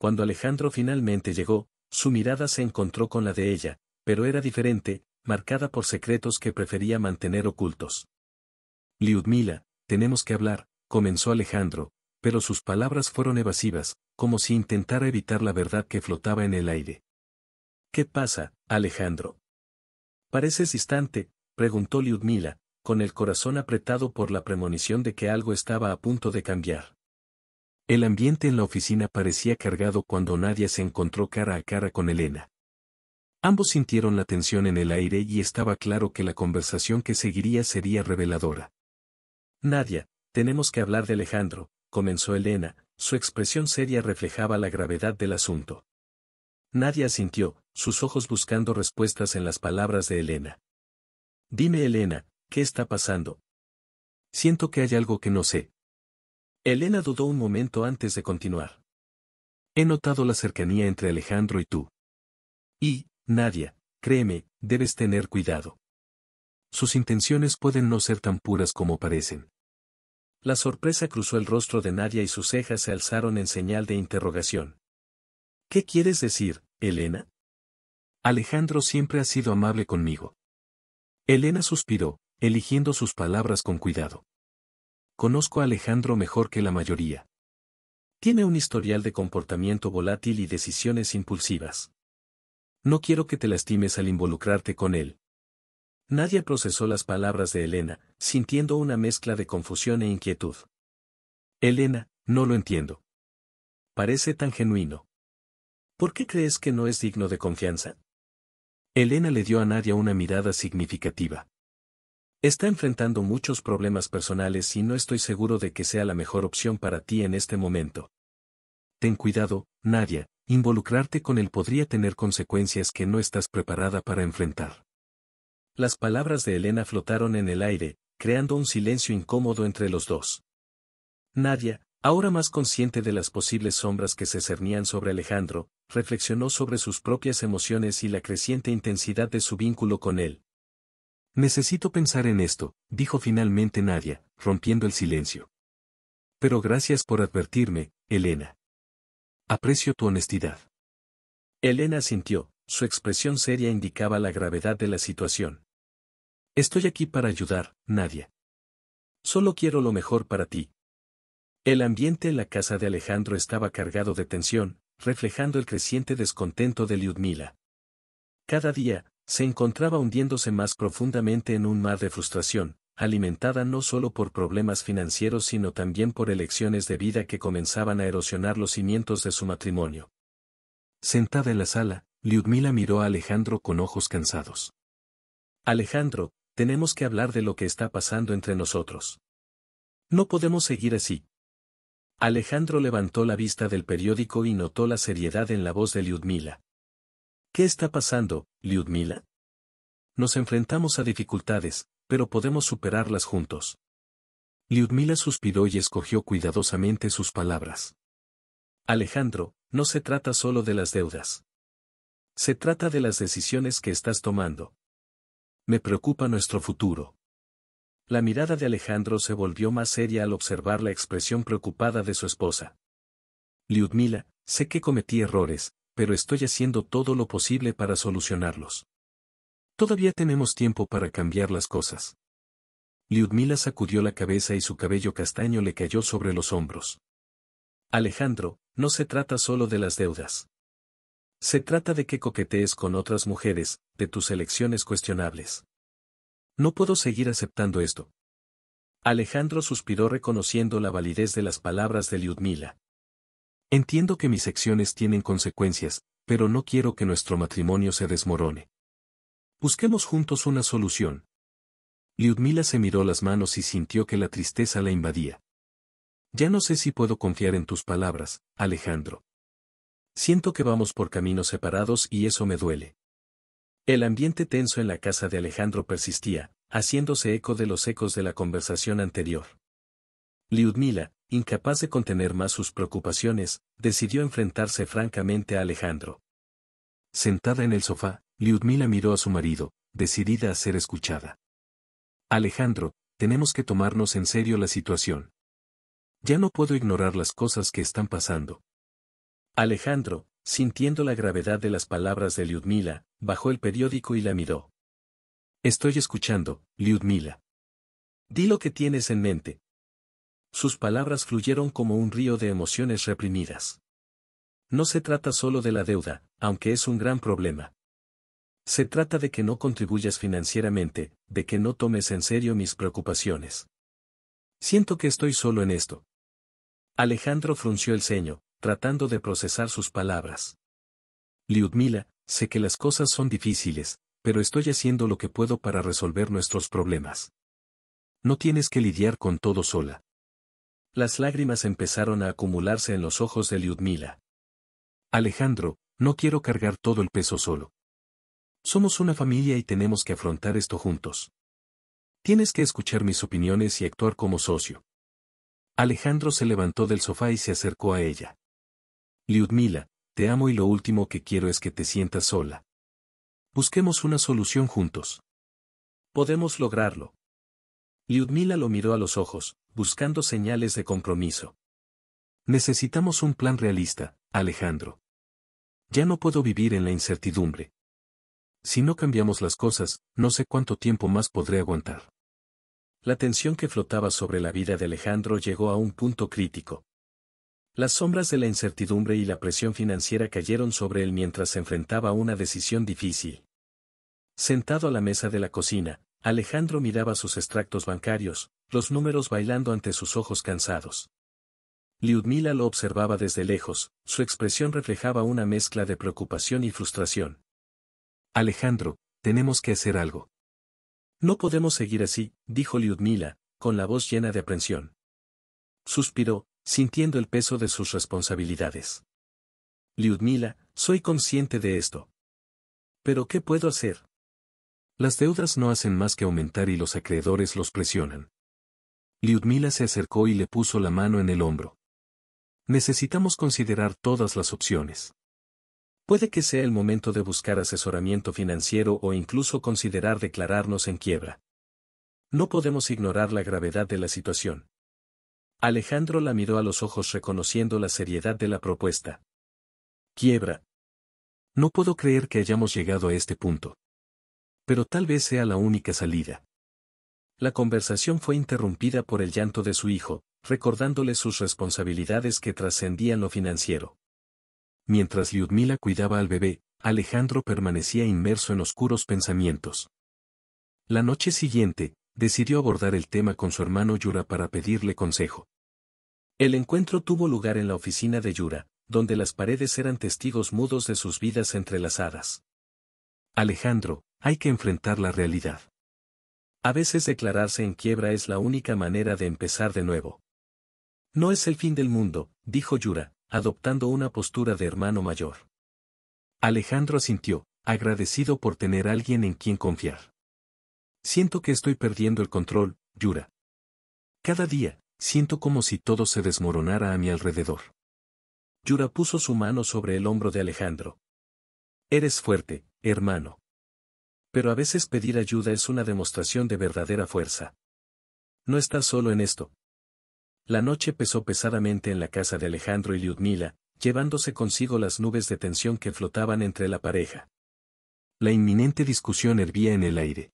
Cuando Alejandro finalmente llegó, su mirada se encontró con la de ella, pero era diferente, marcada por secretos que prefería mantener ocultos. Liudmila, tenemos que hablar, comenzó Alejandro, pero sus palabras fueron evasivas, como si intentara evitar la verdad que flotaba en el aire. ¿Qué pasa, Alejandro? ¿Pareces distante? preguntó Liudmila, con el corazón apretado por la premonición de que algo estaba a punto de cambiar. El ambiente en la oficina parecía cargado cuando Nadia se encontró cara a cara con Elena. Ambos sintieron la tensión en el aire y estaba claro que la conversación que seguiría sería reveladora. Nadia, tenemos que hablar de Alejandro, comenzó Elena, su expresión seria reflejaba la gravedad del asunto. Nadia asintió, sus ojos buscando respuestas en las palabras de Elena. Dime Elena, ¿qué está pasando? Siento que hay algo que no sé, Elena dudó un momento antes de continuar. He notado la cercanía entre Alejandro y tú. Y, Nadia, créeme, debes tener cuidado. Sus intenciones pueden no ser tan puras como parecen. La sorpresa cruzó el rostro de Nadia y sus cejas se alzaron en señal de interrogación. ¿Qué quieres decir, Elena? Alejandro siempre ha sido amable conmigo. Elena suspiró, eligiendo sus palabras con cuidado. Conozco a Alejandro mejor que la mayoría. Tiene un historial de comportamiento volátil y decisiones impulsivas. No quiero que te lastimes al involucrarte con él. Nadia procesó las palabras de Elena, sintiendo una mezcla de confusión e inquietud. Elena, no lo entiendo. Parece tan genuino. ¿Por qué crees que no es digno de confianza? Elena le dio a Nadia una mirada significativa. Está enfrentando muchos problemas personales y no estoy seguro de que sea la mejor opción para ti en este momento. Ten cuidado, Nadia, involucrarte con él podría tener consecuencias que no estás preparada para enfrentar. Las palabras de Elena flotaron en el aire, creando un silencio incómodo entre los dos. Nadia, ahora más consciente de las posibles sombras que se cernían sobre Alejandro, reflexionó sobre sus propias emociones y la creciente intensidad de su vínculo con él, Necesito pensar en esto, dijo finalmente Nadia, rompiendo el silencio. Pero gracias por advertirme, Elena. Aprecio tu honestidad. Elena sintió, su expresión seria indicaba la gravedad de la situación. Estoy aquí para ayudar, Nadia. Solo quiero lo mejor para ti. El ambiente en la casa de Alejandro estaba cargado de tensión, reflejando el creciente descontento de Liudmila. Cada día, se encontraba hundiéndose más profundamente en un mar de frustración, alimentada no solo por problemas financieros sino también por elecciones de vida que comenzaban a erosionar los cimientos de su matrimonio. Sentada en la sala, Liudmila miró a Alejandro con ojos cansados. Alejandro, tenemos que hablar de lo que está pasando entre nosotros. No podemos seguir así. Alejandro levantó la vista del periódico y notó la seriedad en la voz de Lyudmila. ¿Qué está pasando, Liudmila? Nos enfrentamos a dificultades, pero podemos superarlas juntos. Liudmila suspiró y escogió cuidadosamente sus palabras. Alejandro, no se trata solo de las deudas. Se trata de las decisiones que estás tomando. Me preocupa nuestro futuro. La mirada de Alejandro se volvió más seria al observar la expresión preocupada de su esposa. «Liudmila, sé que cometí errores, pero estoy haciendo todo lo posible para solucionarlos. Todavía tenemos tiempo para cambiar las cosas. Liudmila sacudió la cabeza y su cabello castaño le cayó sobre los hombros. Alejandro, no se trata solo de las deudas. Se trata de que coquetees con otras mujeres, de tus elecciones cuestionables. No puedo seguir aceptando esto. Alejandro suspiró reconociendo la validez de las palabras de Liudmila. Entiendo que mis acciones tienen consecuencias, pero no quiero que nuestro matrimonio se desmorone. Busquemos juntos una solución. Liudmila se miró las manos y sintió que la tristeza la invadía. Ya no sé si puedo confiar en tus palabras, Alejandro. Siento que vamos por caminos separados y eso me duele. El ambiente tenso en la casa de Alejandro persistía, haciéndose eco de los ecos de la conversación anterior. Liudmila incapaz de contener más sus preocupaciones, decidió enfrentarse francamente a Alejandro. Sentada en el sofá, Liudmila miró a su marido, decidida a ser escuchada. Alejandro, tenemos que tomarnos en serio la situación. Ya no puedo ignorar las cosas que están pasando. Alejandro, sintiendo la gravedad de las palabras de Liudmila, bajó el periódico y la miró. Estoy escuchando, Liudmila. Di lo que tienes en mente, sus palabras fluyeron como un río de emociones reprimidas. No se trata solo de la deuda, aunque es un gran problema. Se trata de que no contribuyas financieramente, de que no tomes en serio mis preocupaciones. Siento que estoy solo en esto. Alejandro frunció el ceño, tratando de procesar sus palabras. Liudmila, sé que las cosas son difíciles, pero estoy haciendo lo que puedo para resolver nuestros problemas. No tienes que lidiar con todo sola. Las lágrimas empezaron a acumularse en los ojos de Liudmila. Alejandro, no quiero cargar todo el peso solo. Somos una familia y tenemos que afrontar esto juntos. Tienes que escuchar mis opiniones y actuar como socio. Alejandro se levantó del sofá y se acercó a ella. Liudmila, te amo y lo último que quiero es que te sientas sola. Busquemos una solución juntos. Podemos lograrlo. Liudmila lo miró a los ojos, buscando señales de compromiso. Necesitamos un plan realista, Alejandro. Ya no puedo vivir en la incertidumbre. Si no cambiamos las cosas, no sé cuánto tiempo más podré aguantar. La tensión que flotaba sobre la vida de Alejandro llegó a un punto crítico. Las sombras de la incertidumbre y la presión financiera cayeron sobre él mientras se enfrentaba a una decisión difícil. Sentado a la mesa de la cocina, Alejandro miraba sus extractos bancarios, los números bailando ante sus ojos cansados. Liudmila lo observaba desde lejos, su expresión reflejaba una mezcla de preocupación y frustración. Alejandro, tenemos que hacer algo. No podemos seguir así, dijo Liudmila, con la voz llena de aprensión. Suspiró, sintiendo el peso de sus responsabilidades. «Liudmila, soy consciente de esto. ¿Pero qué puedo hacer? Las deudas no hacen más que aumentar y los acreedores los presionan. Lyudmila se acercó y le puso la mano en el hombro. Necesitamos considerar todas las opciones. Puede que sea el momento de buscar asesoramiento financiero o incluso considerar declararnos en quiebra. No podemos ignorar la gravedad de la situación. Alejandro la miró a los ojos reconociendo la seriedad de la propuesta. Quiebra. No puedo creer que hayamos llegado a este punto. Pero tal vez sea la única salida. La conversación fue interrumpida por el llanto de su hijo, recordándole sus responsabilidades que trascendían lo financiero. Mientras Lyudmila cuidaba al bebé, Alejandro permanecía inmerso en oscuros pensamientos. La noche siguiente, decidió abordar el tema con su hermano Yura para pedirle consejo. El encuentro tuvo lugar en la oficina de Yura, donde las paredes eran testigos mudos de sus vidas entrelazadas. Alejandro, hay que enfrentar la realidad. A veces declararse en quiebra es la única manera de empezar de nuevo. No es el fin del mundo, dijo Yura, adoptando una postura de hermano mayor. Alejandro asintió, agradecido por tener alguien en quien confiar. Siento que estoy perdiendo el control, Yura. Cada día, siento como si todo se desmoronara a mi alrededor. Yura puso su mano sobre el hombro de Alejandro. Eres fuerte, hermano. Pero a veces pedir ayuda es una demostración de verdadera fuerza. No estás solo en esto. La noche pesó pesadamente en la casa de Alejandro y Liudmila, llevándose consigo las nubes de tensión que flotaban entre la pareja. La inminente discusión hervía en el aire.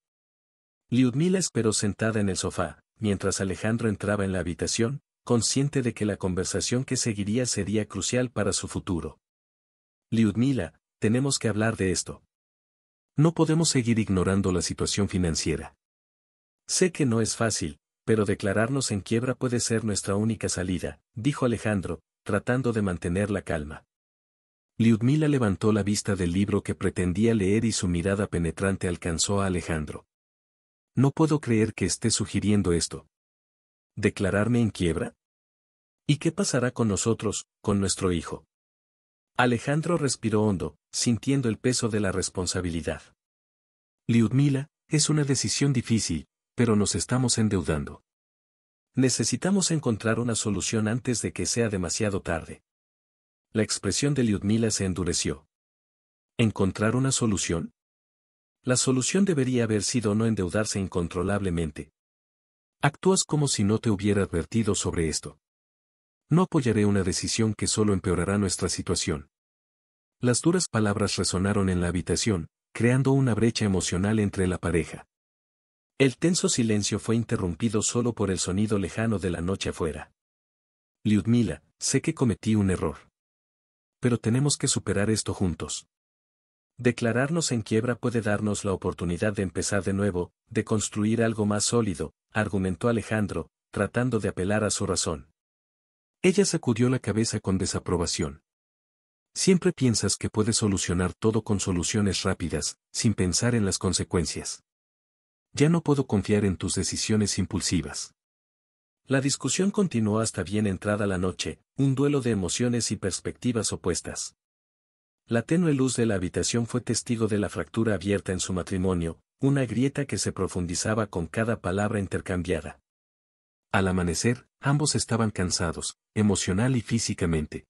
Liudmila esperó sentada en el sofá, mientras Alejandro entraba en la habitación, consciente de que la conversación que seguiría sería crucial para su futuro. Liudmila, tenemos que hablar de esto. No podemos seguir ignorando la situación financiera. Sé que no es fácil, pero declararnos en quiebra puede ser nuestra única salida, dijo Alejandro, tratando de mantener la calma. Liudmila levantó la vista del libro que pretendía leer y su mirada penetrante alcanzó a Alejandro. No puedo creer que esté sugiriendo esto. ¿Declararme en quiebra? ¿Y qué pasará con nosotros, con nuestro hijo? Alejandro respiró hondo, sintiendo el peso de la responsabilidad. Liudmila, es una decisión difícil, pero nos estamos endeudando. Necesitamos encontrar una solución antes de que sea demasiado tarde. La expresión de Liudmila se endureció. ¿Encontrar una solución? La solución debería haber sido no endeudarse incontrolablemente. Actúas como si no te hubiera advertido sobre esto. No apoyaré una decisión que solo empeorará nuestra situación. Las duras palabras resonaron en la habitación, creando una brecha emocional entre la pareja. El tenso silencio fue interrumpido solo por el sonido lejano de la noche afuera. Lyudmila, sé que cometí un error. Pero tenemos que superar esto juntos. Declararnos en quiebra puede darnos la oportunidad de empezar de nuevo, de construir algo más sólido, argumentó Alejandro, tratando de apelar a su razón. Ella sacudió la cabeza con desaprobación. Siempre piensas que puedes solucionar todo con soluciones rápidas, sin pensar en las consecuencias. Ya no puedo confiar en tus decisiones impulsivas. La discusión continuó hasta bien entrada la noche, un duelo de emociones y perspectivas opuestas. La tenue luz de la habitación fue testigo de la fractura abierta en su matrimonio, una grieta que se profundizaba con cada palabra intercambiada. Al amanecer, ambos estaban cansados, emocional y físicamente.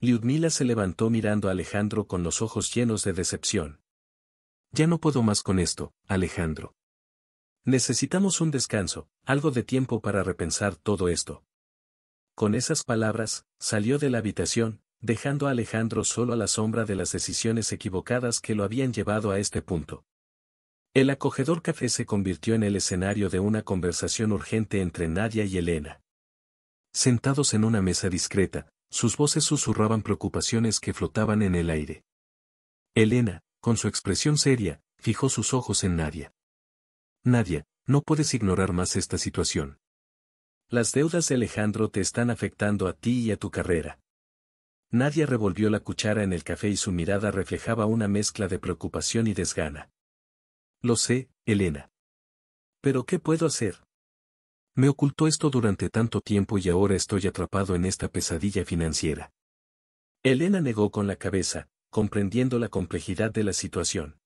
Liudmila se levantó mirando a Alejandro con los ojos llenos de decepción. Ya no puedo más con esto, Alejandro. Necesitamos un descanso, algo de tiempo para repensar todo esto. Con esas palabras, salió de la habitación, dejando a Alejandro solo a la sombra de las decisiones equivocadas que lo habían llevado a este punto. El acogedor café se convirtió en el escenario de una conversación urgente entre Nadia y Elena. Sentados en una mesa discreta, sus voces susurraban preocupaciones que flotaban en el aire. Elena, con su expresión seria, fijó sus ojos en Nadia. Nadia, no puedes ignorar más esta situación. Las deudas de Alejandro te están afectando a ti y a tu carrera. Nadia revolvió la cuchara en el café y su mirada reflejaba una mezcla de preocupación y desgana. Lo sé, Elena. Pero ¿qué puedo hacer? Me ocultó esto durante tanto tiempo y ahora estoy atrapado en esta pesadilla financiera. Elena negó con la cabeza, comprendiendo la complejidad de la situación.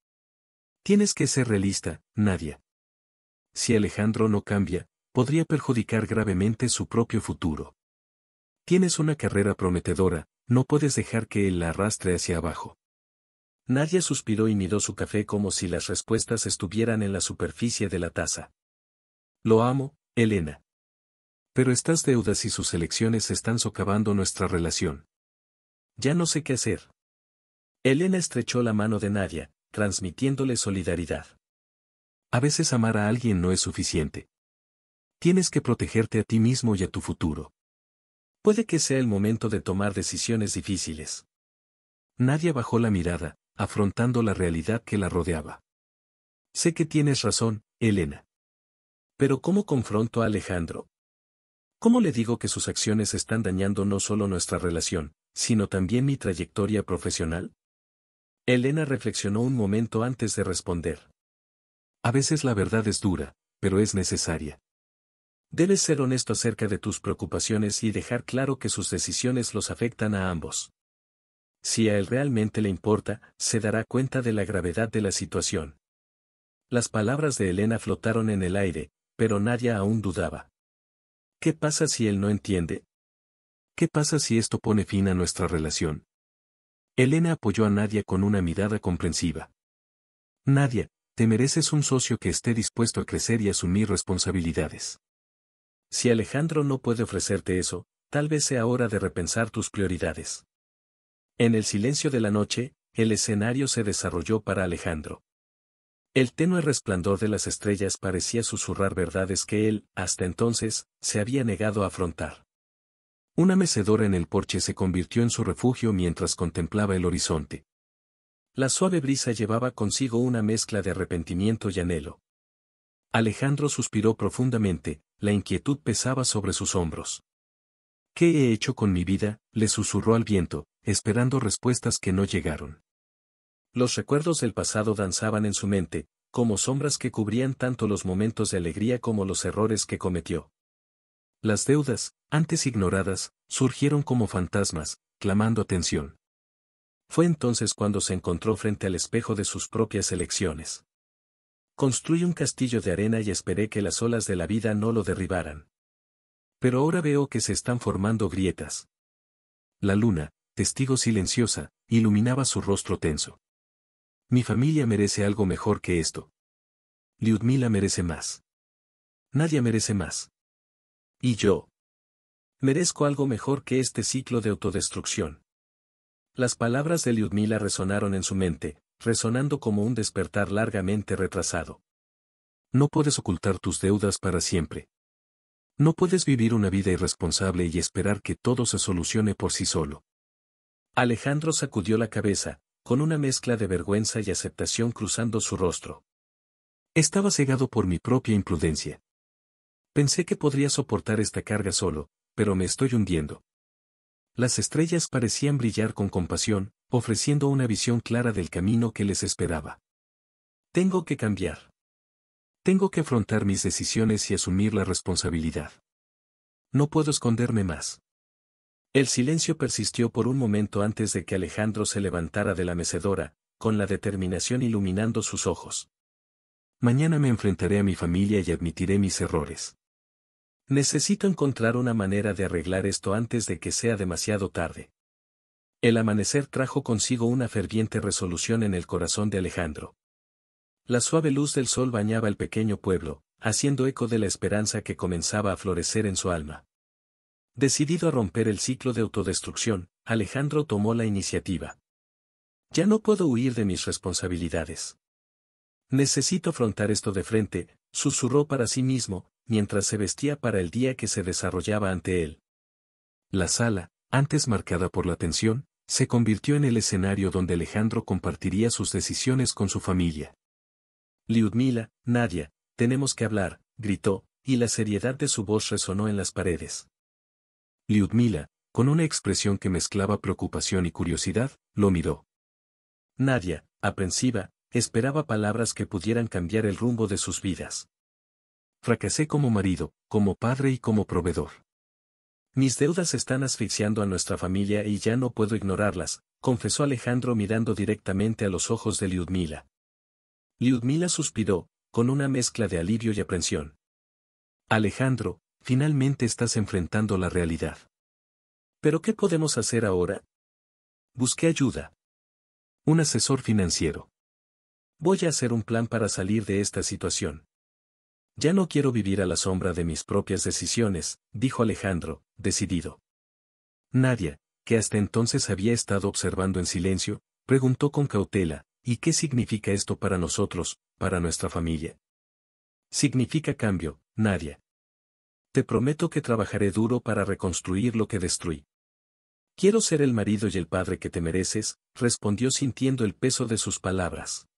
Tienes que ser realista, Nadia. Si Alejandro no cambia, podría perjudicar gravemente su propio futuro. Tienes una carrera prometedora, no puedes dejar que él la arrastre hacia abajo. Nadia suspiró y miró su café como si las respuestas estuvieran en la superficie de la taza. Lo amo, Elena. Pero estas deudas y sus elecciones están socavando nuestra relación. Ya no sé qué hacer. Elena estrechó la mano de Nadia, transmitiéndole solidaridad. A veces amar a alguien no es suficiente. Tienes que protegerte a ti mismo y a tu futuro. Puede que sea el momento de tomar decisiones difíciles. Nadia bajó la mirada, afrontando la realidad que la rodeaba. Sé que tienes razón, Elena. Pero ¿cómo confronto a Alejandro? ¿Cómo le digo que sus acciones están dañando no solo nuestra relación, sino también mi trayectoria profesional? Elena reflexionó un momento antes de responder. A veces la verdad es dura, pero es necesaria. Debes ser honesto acerca de tus preocupaciones y dejar claro que sus decisiones los afectan a ambos. Si a él realmente le importa, se dará cuenta de la gravedad de la situación. Las palabras de Elena flotaron en el aire, pero Nadia aún dudaba. ¿Qué pasa si él no entiende? ¿Qué pasa si esto pone fin a nuestra relación? Elena apoyó a Nadia con una mirada comprensiva. Nadia, te mereces un socio que esté dispuesto a crecer y asumir responsabilidades. Si Alejandro no puede ofrecerte eso, tal vez sea hora de repensar tus prioridades. En el silencio de la noche, el escenario se desarrolló para Alejandro. El tenue resplandor de las estrellas parecía susurrar verdades que él, hasta entonces, se había negado a afrontar. Una mecedora en el porche se convirtió en su refugio mientras contemplaba el horizonte. La suave brisa llevaba consigo una mezcla de arrepentimiento y anhelo. Alejandro suspiró profundamente, la inquietud pesaba sobre sus hombros. ¿Qué he hecho con mi vida? le susurró al viento, esperando respuestas que no llegaron. Los recuerdos del pasado danzaban en su mente, como sombras que cubrían tanto los momentos de alegría como los errores que cometió. Las deudas, antes ignoradas, surgieron como fantasmas, clamando atención. Fue entonces cuando se encontró frente al espejo de sus propias elecciones. Construí un castillo de arena y esperé que las olas de la vida no lo derribaran. Pero ahora veo que se están formando grietas. La luna, testigo silenciosa, iluminaba su rostro tenso. Mi familia merece algo mejor que esto. Lyudmila merece más. Nadie merece más. Y yo. Merezco algo mejor que este ciclo de autodestrucción. Las palabras de Lyudmila resonaron en su mente, resonando como un despertar largamente retrasado. No puedes ocultar tus deudas para siempre. No puedes vivir una vida irresponsable y esperar que todo se solucione por sí solo. Alejandro sacudió la cabeza, con una mezcla de vergüenza y aceptación cruzando su rostro. Estaba cegado por mi propia imprudencia. Pensé que podría soportar esta carga solo, pero me estoy hundiendo. Las estrellas parecían brillar con compasión, ofreciendo una visión clara del camino que les esperaba. Tengo que cambiar. Tengo que afrontar mis decisiones y asumir la responsabilidad. No puedo esconderme más. El silencio persistió por un momento antes de que Alejandro se levantara de la mecedora, con la determinación iluminando sus ojos. Mañana me enfrentaré a mi familia y admitiré mis errores. Necesito encontrar una manera de arreglar esto antes de que sea demasiado tarde. El amanecer trajo consigo una ferviente resolución en el corazón de Alejandro. La suave luz del sol bañaba el pequeño pueblo, haciendo eco de la esperanza que comenzaba a florecer en su alma. Decidido a romper el ciclo de autodestrucción, Alejandro tomó la iniciativa. Ya no puedo huir de mis responsabilidades. Necesito afrontar esto de frente, susurró para sí mismo, mientras se vestía para el día que se desarrollaba ante él. La sala, antes marcada por la tensión, se convirtió en el escenario donde Alejandro compartiría sus decisiones con su familia. Liudmila, Nadia, tenemos que hablar, gritó, y la seriedad de su voz resonó en las paredes. Lyudmila, con una expresión que mezclaba preocupación y curiosidad, lo miró. Nadia, aprensiva, esperaba palabras que pudieran cambiar el rumbo de sus vidas. Fracasé como marido, como padre y como proveedor. Mis deudas están asfixiando a nuestra familia y ya no puedo ignorarlas, confesó Alejandro mirando directamente a los ojos de Liudmila. Liudmila suspiró, con una mezcla de alivio y aprensión. Alejandro, finalmente estás enfrentando la realidad. ¿Pero qué podemos hacer ahora? Busqué ayuda. Un asesor financiero. Voy a hacer un plan para salir de esta situación. Ya no quiero vivir a la sombra de mis propias decisiones, dijo Alejandro, decidido. Nadia, que hasta entonces había estado observando en silencio, preguntó con cautela, ¿y qué significa esto para nosotros, para nuestra familia? Significa cambio, Nadia, te prometo que trabajaré duro para reconstruir lo que destruí. Quiero ser el marido y el padre que te mereces, respondió sintiendo el peso de sus palabras.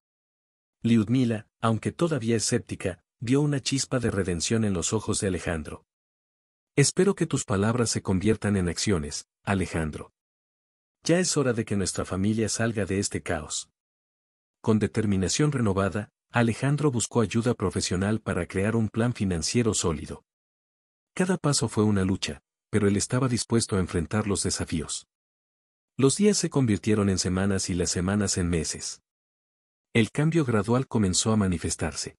Liudmila, aunque todavía escéptica, vio una chispa de redención en los ojos de Alejandro. Espero que tus palabras se conviertan en acciones, Alejandro. Ya es hora de que nuestra familia salga de este caos. Con determinación renovada, Alejandro buscó ayuda profesional para crear un plan financiero sólido. Cada paso fue una lucha, pero él estaba dispuesto a enfrentar los desafíos. Los días se convirtieron en semanas y las semanas en meses. El cambio gradual comenzó a manifestarse.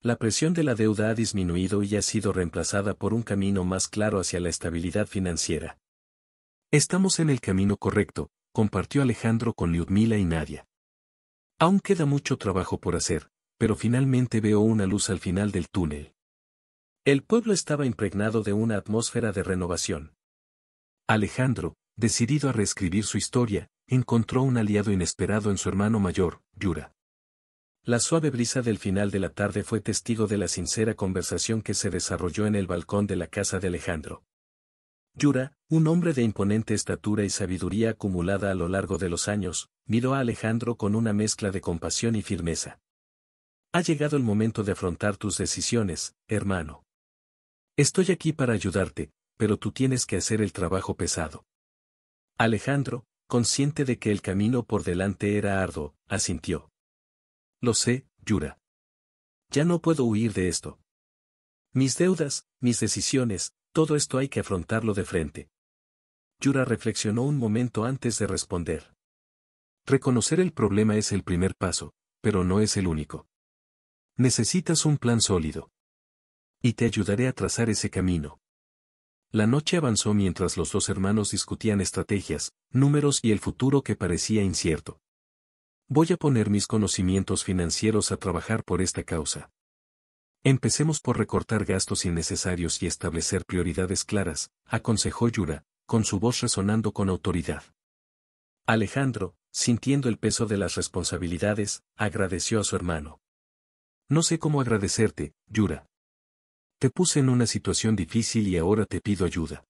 La presión de la deuda ha disminuido y ha sido reemplazada por un camino más claro hacia la estabilidad financiera. Estamos en el camino correcto, compartió Alejandro con Lyudmila y Nadia. Aún queda mucho trabajo por hacer, pero finalmente veo una luz al final del túnel. El pueblo estaba impregnado de una atmósfera de renovación. Alejandro, decidido a reescribir su historia, encontró un aliado inesperado en su hermano mayor, Yura. La suave brisa del final de la tarde fue testigo de la sincera conversación que se desarrolló en el balcón de la casa de Alejandro. Yura, un hombre de imponente estatura y sabiduría acumulada a lo largo de los años, miró a Alejandro con una mezcla de compasión y firmeza. Ha llegado el momento de afrontar tus decisiones, hermano. Estoy aquí para ayudarte, pero tú tienes que hacer el trabajo pesado. Alejandro, consciente de que el camino por delante era arduo, asintió. Lo sé, Yura. Ya no puedo huir de esto. Mis deudas, mis decisiones, todo esto hay que afrontarlo de frente. Yura reflexionó un momento antes de responder. Reconocer el problema es el primer paso, pero no es el único. Necesitas un plan sólido y te ayudaré a trazar ese camino. La noche avanzó mientras los dos hermanos discutían estrategias, números y el futuro que parecía incierto. Voy a poner mis conocimientos financieros a trabajar por esta causa. Empecemos por recortar gastos innecesarios y establecer prioridades claras, aconsejó Yura, con su voz resonando con autoridad. Alejandro, sintiendo el peso de las responsabilidades, agradeció a su hermano. No sé cómo agradecerte, Yura, te puse en una situación difícil y ahora te pido ayuda.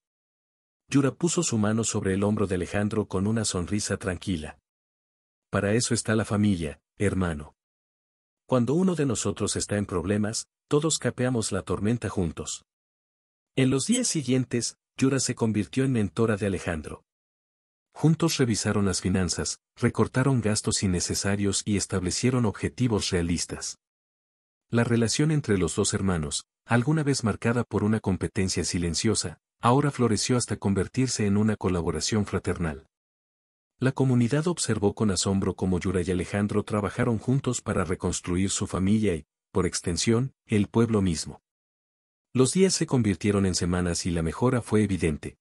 Yura puso su mano sobre el hombro de Alejandro con una sonrisa tranquila. Para eso está la familia, hermano. Cuando uno de nosotros está en problemas, todos capeamos la tormenta juntos. En los días siguientes, Yura se convirtió en mentora de Alejandro. Juntos revisaron las finanzas, recortaron gastos innecesarios y establecieron objetivos realistas. La relación entre los dos hermanos, alguna vez marcada por una competencia silenciosa, ahora floreció hasta convertirse en una colaboración fraternal. La comunidad observó con asombro cómo Yura y Alejandro trabajaron juntos para reconstruir su familia y, por extensión, el pueblo mismo. Los días se convirtieron en semanas y la mejora fue evidente.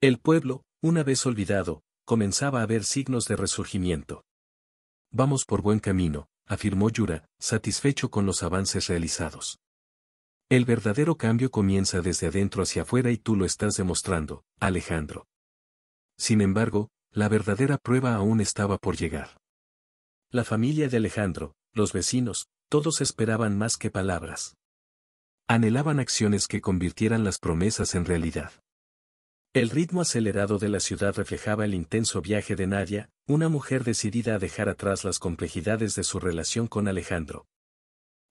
El pueblo, una vez olvidado, comenzaba a ver signos de resurgimiento. Vamos por buen camino, afirmó Yura, satisfecho con los avances realizados. El verdadero cambio comienza desde adentro hacia afuera y tú lo estás demostrando, Alejandro. Sin embargo, la verdadera prueba aún estaba por llegar. La familia de Alejandro, los vecinos, todos esperaban más que palabras. Anhelaban acciones que convirtieran las promesas en realidad. El ritmo acelerado de la ciudad reflejaba el intenso viaje de Nadia, una mujer decidida a dejar atrás las complejidades de su relación con Alejandro.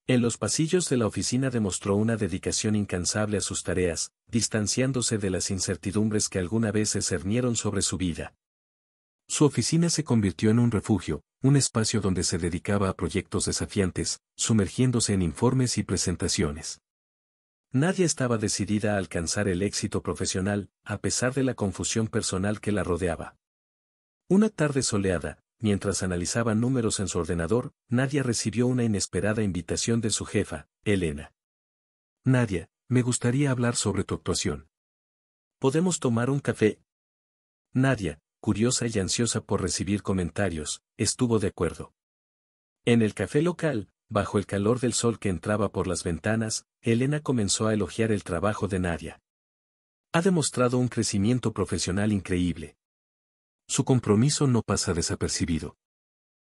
En los pasillos de la oficina demostró una dedicación incansable a sus tareas, distanciándose de las incertidumbres que alguna vez se cernieron sobre su vida. Su oficina se convirtió en un refugio, un espacio donde se dedicaba a proyectos desafiantes, sumergiéndose en informes y presentaciones. Nadia estaba decidida a alcanzar el éxito profesional, a pesar de la confusión personal que la rodeaba. Una tarde soleada, mientras analizaba números en su ordenador, Nadia recibió una inesperada invitación de su jefa, Elena. Nadia, me gustaría hablar sobre tu actuación. ¿Podemos tomar un café? Nadia, curiosa y ansiosa por recibir comentarios, estuvo de acuerdo. En el café local, Bajo el calor del sol que entraba por las ventanas, Elena comenzó a elogiar el trabajo de Nadia. Ha demostrado un crecimiento profesional increíble. Su compromiso no pasa desapercibido.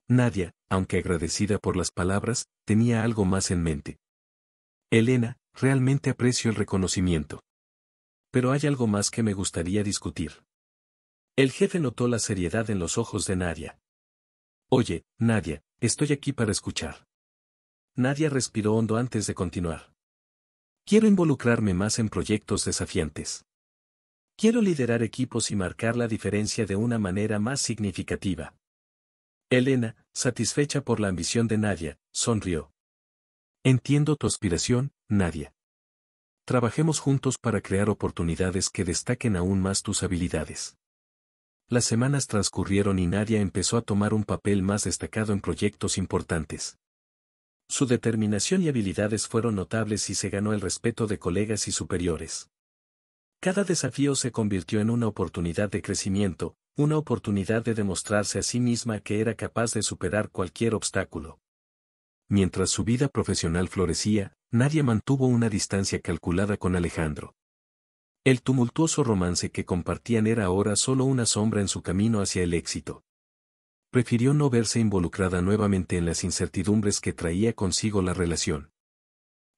Nadia, aunque agradecida por las palabras, tenía algo más en mente. Elena, realmente aprecio el reconocimiento. Pero hay algo más que me gustaría discutir. El jefe notó la seriedad en los ojos de Nadia. Oye, Nadia, estoy aquí para escuchar. Nadia respiró hondo antes de continuar. Quiero involucrarme más en proyectos desafiantes. Quiero liderar equipos y marcar la diferencia de una manera más significativa. Elena, satisfecha por la ambición de Nadia, sonrió. Entiendo tu aspiración, Nadia. Trabajemos juntos para crear oportunidades que destaquen aún más tus habilidades. Las semanas transcurrieron y Nadia empezó a tomar un papel más destacado en proyectos importantes. Su determinación y habilidades fueron notables y se ganó el respeto de colegas y superiores. Cada desafío se convirtió en una oportunidad de crecimiento, una oportunidad de demostrarse a sí misma que era capaz de superar cualquier obstáculo. Mientras su vida profesional florecía, nadie mantuvo una distancia calculada con Alejandro. El tumultuoso romance que compartían era ahora solo una sombra en su camino hacia el éxito prefirió no verse involucrada nuevamente en las incertidumbres que traía consigo la relación.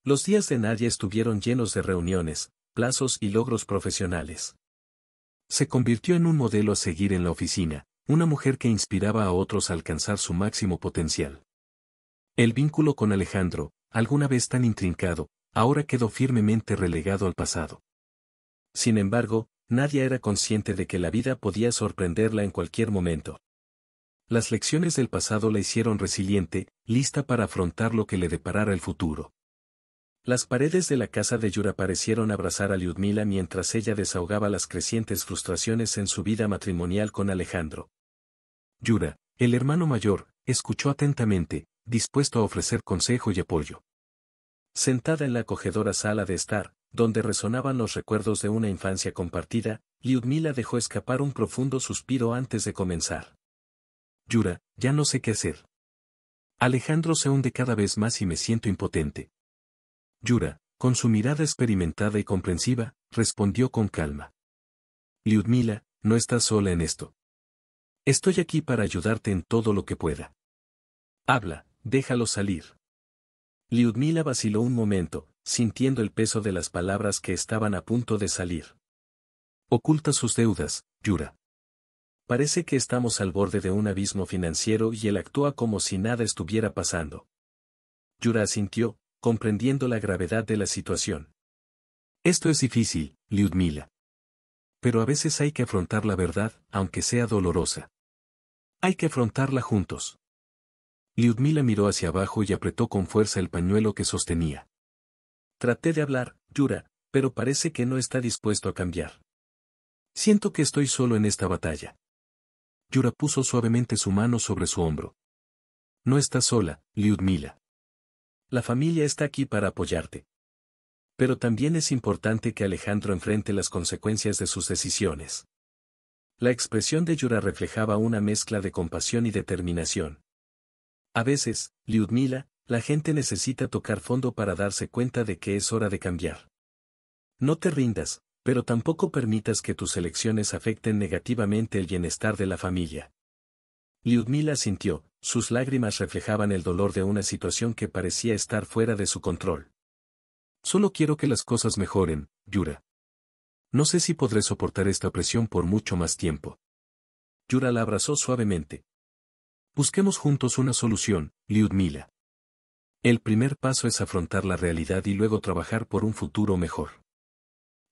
Los días de Nadia estuvieron llenos de reuniones, plazos y logros profesionales. Se convirtió en un modelo a seguir en la oficina, una mujer que inspiraba a otros a alcanzar su máximo potencial. El vínculo con Alejandro, alguna vez tan intrincado, ahora quedó firmemente relegado al pasado. Sin embargo, Nadia era consciente de que la vida podía sorprenderla en cualquier momento. Las lecciones del pasado la hicieron resiliente, lista para afrontar lo que le deparara el futuro. Las paredes de la casa de Yura parecieron abrazar a Liudmila mientras ella desahogaba las crecientes frustraciones en su vida matrimonial con Alejandro. Yura, el hermano mayor, escuchó atentamente, dispuesto a ofrecer consejo y apoyo. Sentada en la acogedora sala de estar, donde resonaban los recuerdos de una infancia compartida, Liudmila dejó escapar un profundo suspiro antes de comenzar. Yura, ya no sé qué hacer. Alejandro se hunde cada vez más y me siento impotente. Yura, con su mirada experimentada y comprensiva, respondió con calma. Liudmila, no estás sola en esto. Estoy aquí para ayudarte en todo lo que pueda. Habla, déjalo salir. Liudmila vaciló un momento, sintiendo el peso de las palabras que estaban a punto de salir. Oculta sus deudas, Yura. Parece que estamos al borde de un abismo financiero y él actúa como si nada estuviera pasando. Yura asintió, comprendiendo la gravedad de la situación. Esto es difícil, Lyudmila. Pero a veces hay que afrontar la verdad, aunque sea dolorosa. Hay que afrontarla juntos. Lyudmila miró hacia abajo y apretó con fuerza el pañuelo que sostenía. Traté de hablar, Yura, pero parece que no está dispuesto a cambiar. Siento que estoy solo en esta batalla. Yura puso suavemente su mano sobre su hombro. No estás sola, Liudmila. La familia está aquí para apoyarte. Pero también es importante que Alejandro enfrente las consecuencias de sus decisiones. La expresión de Yura reflejaba una mezcla de compasión y determinación. A veces, Liudmila, la gente necesita tocar fondo para darse cuenta de que es hora de cambiar. No te rindas, pero tampoco permitas que tus elecciones afecten negativamente el bienestar de la familia. Lyudmila sintió, sus lágrimas reflejaban el dolor de una situación que parecía estar fuera de su control. Solo quiero que las cosas mejoren, Yura. No sé si podré soportar esta presión por mucho más tiempo. Yura la abrazó suavemente. Busquemos juntos una solución, Lyudmila. El primer paso es afrontar la realidad y luego trabajar por un futuro mejor.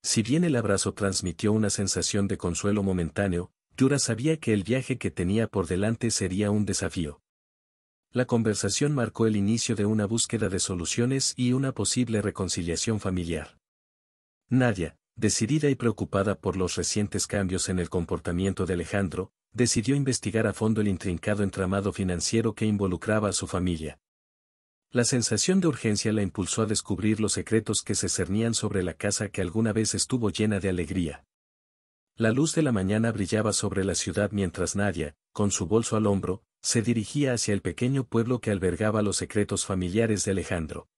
Si bien el abrazo transmitió una sensación de consuelo momentáneo, Yura sabía que el viaje que tenía por delante sería un desafío. La conversación marcó el inicio de una búsqueda de soluciones y una posible reconciliación familiar. Nadia, decidida y preocupada por los recientes cambios en el comportamiento de Alejandro, decidió investigar a fondo el intrincado entramado financiero que involucraba a su familia, la sensación de urgencia la impulsó a descubrir los secretos que se cernían sobre la casa que alguna vez estuvo llena de alegría. La luz de la mañana brillaba sobre la ciudad mientras Nadia, con su bolso al hombro, se dirigía hacia el pequeño pueblo que albergaba los secretos familiares de Alejandro.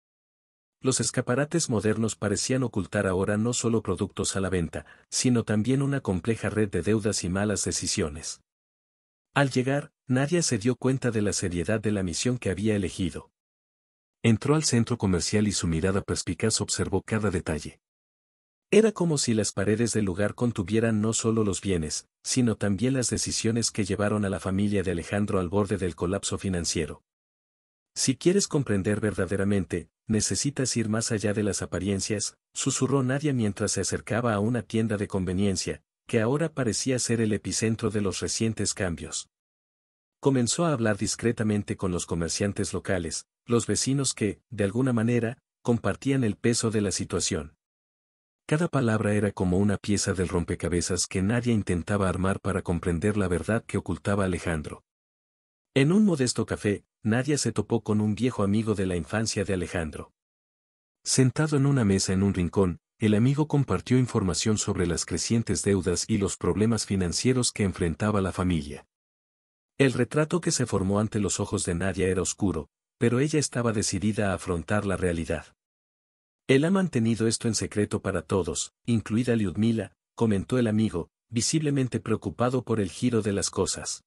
Los escaparates modernos parecían ocultar ahora no solo productos a la venta, sino también una compleja red de deudas y malas decisiones. Al llegar, Nadia se dio cuenta de la seriedad de la misión que había elegido. Entró al centro comercial y su mirada perspicaz observó cada detalle. Era como si las paredes del lugar contuvieran no solo los bienes, sino también las decisiones que llevaron a la familia de Alejandro al borde del colapso financiero. Si quieres comprender verdaderamente, necesitas ir más allá de las apariencias, susurró Nadia mientras se acercaba a una tienda de conveniencia, que ahora parecía ser el epicentro de los recientes cambios. Comenzó a hablar discretamente con los comerciantes locales, los vecinos que, de alguna manera, compartían el peso de la situación. Cada palabra era como una pieza del rompecabezas que nadie intentaba armar para comprender la verdad que ocultaba Alejandro. En un modesto café, Nadia se topó con un viejo amigo de la infancia de Alejandro. Sentado en una mesa en un rincón, el amigo compartió información sobre las crecientes deudas y los problemas financieros que enfrentaba la familia. El retrato que se formó ante los ojos de Nadia era oscuro, pero ella estaba decidida a afrontar la realidad. Él ha mantenido esto en secreto para todos, incluida Lyudmila, comentó el amigo, visiblemente preocupado por el giro de las cosas.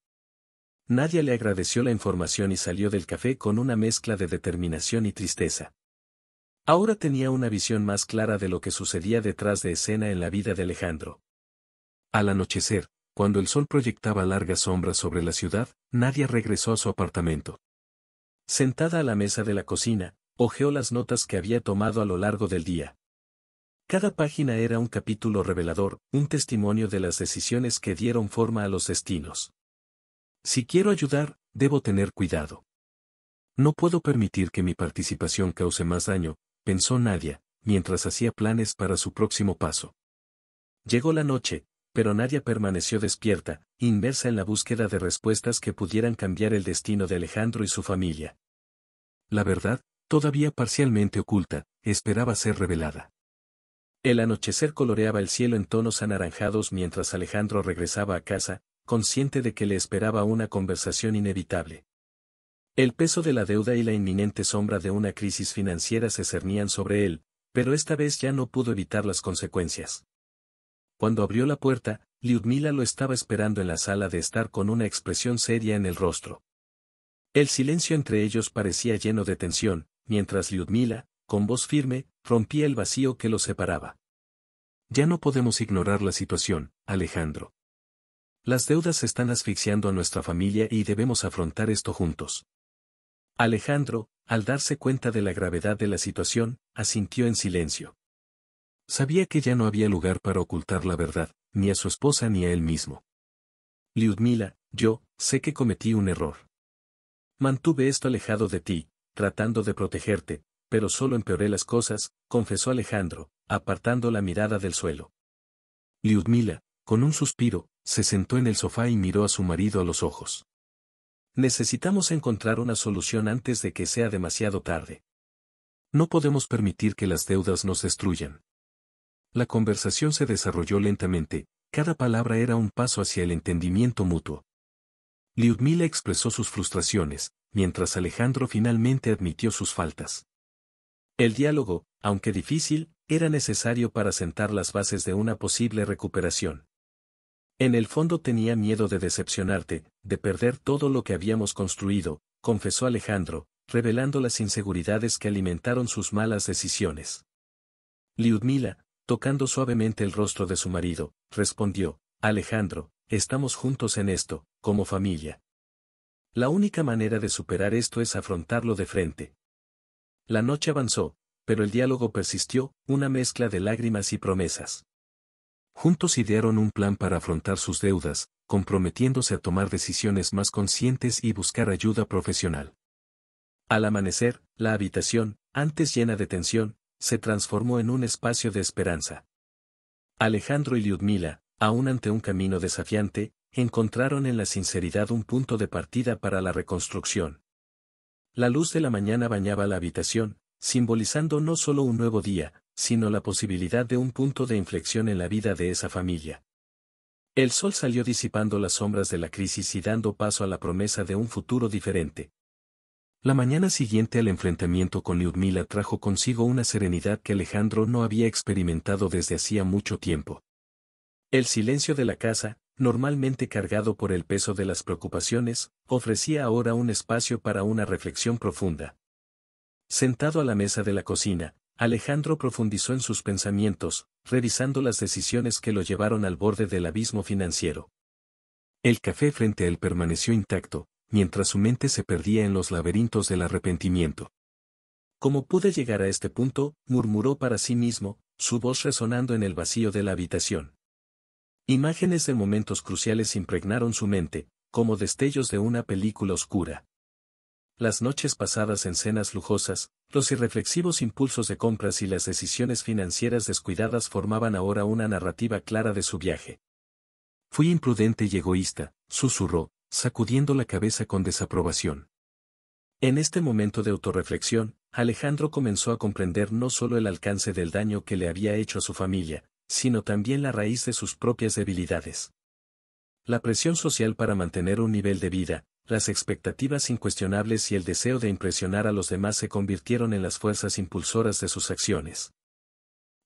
Nadia le agradeció la información y salió del café con una mezcla de determinación y tristeza. Ahora tenía una visión más clara de lo que sucedía detrás de escena en la vida de Alejandro. Al anochecer, cuando el sol proyectaba largas sombras sobre la ciudad, Nadia regresó a su apartamento. Sentada a la mesa de la cocina, ojeó las notas que había tomado a lo largo del día. Cada página era un capítulo revelador, un testimonio de las decisiones que dieron forma a los destinos. Si quiero ayudar, debo tener cuidado. No puedo permitir que mi participación cause más daño, pensó Nadia, mientras hacía planes para su próximo paso. Llegó la noche, pero Nadia permaneció despierta, inversa en la búsqueda de respuestas que pudieran cambiar el destino de Alejandro y su familia. La verdad, todavía parcialmente oculta, esperaba ser revelada. El anochecer coloreaba el cielo en tonos anaranjados mientras Alejandro regresaba a casa, consciente de que le esperaba una conversación inevitable. El peso de la deuda y la inminente sombra de una crisis financiera se cernían sobre él, pero esta vez ya no pudo evitar las consecuencias. Cuando abrió la puerta, Lyudmila lo estaba esperando en la sala de estar con una expresión seria en el rostro. El silencio entre ellos parecía lleno de tensión, mientras Lyudmila, con voz firme, rompía el vacío que los separaba. Ya no podemos ignorar la situación, Alejandro. Las deudas están asfixiando a nuestra familia y debemos afrontar esto juntos. Alejandro, al darse cuenta de la gravedad de la situación, asintió en silencio. Sabía que ya no había lugar para ocultar la verdad, ni a su esposa ni a él mismo. Liudmila, yo, sé que cometí un error. Mantuve esto alejado de ti, tratando de protegerte, pero solo empeoré las cosas, confesó Alejandro, apartando la mirada del suelo. Liudmila, con un suspiro, se sentó en el sofá y miró a su marido a los ojos. Necesitamos encontrar una solución antes de que sea demasiado tarde. No podemos permitir que las deudas nos destruyan. La conversación se desarrolló lentamente, cada palabra era un paso hacia el entendimiento mutuo. Liudmila expresó sus frustraciones, mientras Alejandro finalmente admitió sus faltas. El diálogo, aunque difícil, era necesario para sentar las bases de una posible recuperación. En el fondo tenía miedo de decepcionarte, de perder todo lo que habíamos construido, confesó Alejandro, revelando las inseguridades que alimentaron sus malas decisiones. Liudmila, tocando suavemente el rostro de su marido, respondió, Alejandro, estamos juntos en esto, como familia. La única manera de superar esto es afrontarlo de frente. La noche avanzó, pero el diálogo persistió, una mezcla de lágrimas y promesas. Juntos idearon un plan para afrontar sus deudas, comprometiéndose a tomar decisiones más conscientes y buscar ayuda profesional. Al amanecer, la habitación, antes llena de tensión, se transformó en un espacio de esperanza. Alejandro y Lyudmila, aún ante un camino desafiante, encontraron en la sinceridad un punto de partida para la reconstrucción. La luz de la mañana bañaba la habitación, simbolizando no solo un nuevo día, sino la posibilidad de un punto de inflexión en la vida de esa familia. El sol salió disipando las sombras de la crisis y dando paso a la promesa de un futuro diferente. La mañana siguiente al enfrentamiento con Lyudmila trajo consigo una serenidad que Alejandro no había experimentado desde hacía mucho tiempo. El silencio de la casa, normalmente cargado por el peso de las preocupaciones, ofrecía ahora un espacio para una reflexión profunda. Sentado a la mesa de la cocina, Alejandro profundizó en sus pensamientos, revisando las decisiones que lo llevaron al borde del abismo financiero. El café frente a él permaneció intacto, mientras su mente se perdía en los laberintos del arrepentimiento. Como pude llegar a este punto? murmuró para sí mismo, su voz resonando en el vacío de la habitación. Imágenes de momentos cruciales impregnaron su mente, como destellos de una película oscura. Las noches pasadas en cenas lujosas, los irreflexivos impulsos de compras y las decisiones financieras descuidadas formaban ahora una narrativa clara de su viaje. Fui imprudente y egoísta, susurró, sacudiendo la cabeza con desaprobación. En este momento de autorreflexión, Alejandro comenzó a comprender no solo el alcance del daño que le había hecho a su familia, sino también la raíz de sus propias debilidades. La presión social para mantener un nivel de vida, las expectativas incuestionables y el deseo de impresionar a los demás se convirtieron en las fuerzas impulsoras de sus acciones.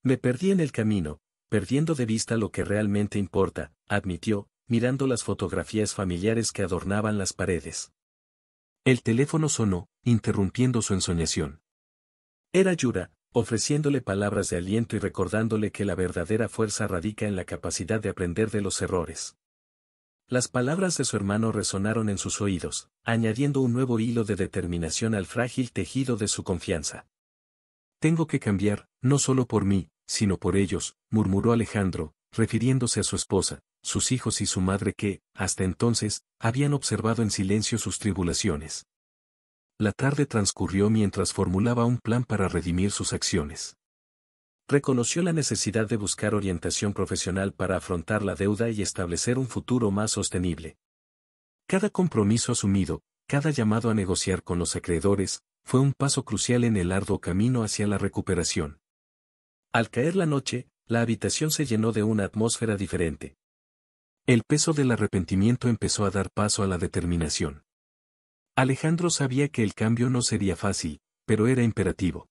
Me perdí en el camino, perdiendo de vista lo que realmente importa, admitió, mirando las fotografías familiares que adornaban las paredes. El teléfono sonó, interrumpiendo su ensoñación. Era Yura, ofreciéndole palabras de aliento y recordándole que la verdadera fuerza radica en la capacidad de aprender de los errores. Las palabras de su hermano resonaron en sus oídos, añadiendo un nuevo hilo de determinación al frágil tejido de su confianza. Tengo que cambiar, no solo por mí, sino por ellos, murmuró Alejandro, refiriéndose a su esposa, sus hijos y su madre que, hasta entonces, habían observado en silencio sus tribulaciones. La tarde transcurrió mientras formulaba un plan para redimir sus acciones. Reconoció la necesidad de buscar orientación profesional para afrontar la deuda y establecer un futuro más sostenible. Cada compromiso asumido, cada llamado a negociar con los acreedores, fue un paso crucial en el arduo camino hacia la recuperación. Al caer la noche, la habitación se llenó de una atmósfera diferente. El peso del arrepentimiento empezó a dar paso a la determinación. Alejandro sabía que el cambio no sería fácil, pero era imperativo.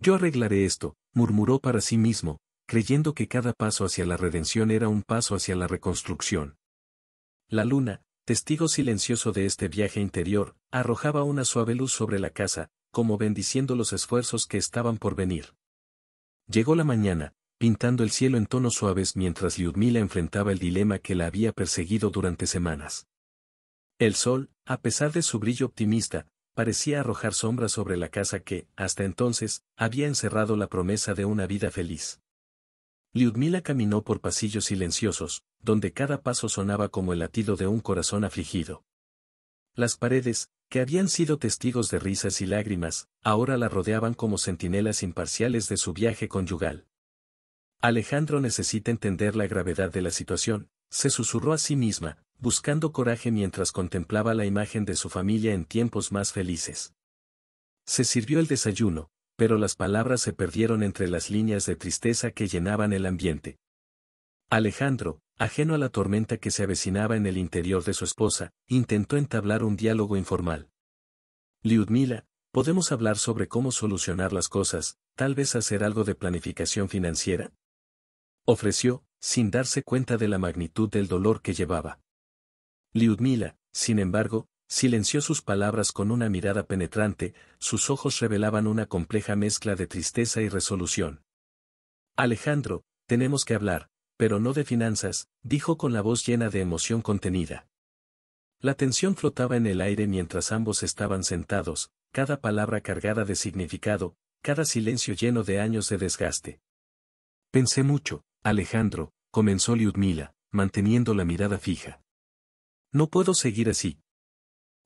Yo arreglaré esto, murmuró para sí mismo, creyendo que cada paso hacia la redención era un paso hacia la reconstrucción. La luna, testigo silencioso de este viaje interior, arrojaba una suave luz sobre la casa, como bendiciendo los esfuerzos que estaban por venir. Llegó la mañana, pintando el cielo en tonos suaves mientras Lyudmila enfrentaba el dilema que la había perseguido durante semanas. El sol, a pesar de su brillo optimista, parecía arrojar sombras sobre la casa que, hasta entonces, había encerrado la promesa de una vida feliz. Liudmila caminó por pasillos silenciosos, donde cada paso sonaba como el latido de un corazón afligido. Las paredes, que habían sido testigos de risas y lágrimas, ahora la rodeaban como centinelas imparciales de su viaje conyugal. Alejandro necesita entender la gravedad de la situación, se susurró a sí misma, buscando coraje mientras contemplaba la imagen de su familia en tiempos más felices. Se sirvió el desayuno, pero las palabras se perdieron entre las líneas de tristeza que llenaban el ambiente. Alejandro, ajeno a la tormenta que se avecinaba en el interior de su esposa, intentó entablar un diálogo informal. Liudmila, podemos hablar sobre cómo solucionar las cosas, tal vez hacer algo de planificación financiera ofreció, sin darse cuenta de la magnitud del dolor que llevaba. Liudmila, sin embargo, silenció sus palabras con una mirada penetrante, sus ojos revelaban una compleja mezcla de tristeza y resolución. Alejandro, tenemos que hablar, pero no de finanzas, dijo con la voz llena de emoción contenida. La tensión flotaba en el aire mientras ambos estaban sentados, cada palabra cargada de significado, cada silencio lleno de años de desgaste. Pensé mucho, Alejandro, comenzó Liudmila, manteniendo la mirada fija. No puedo seguir así.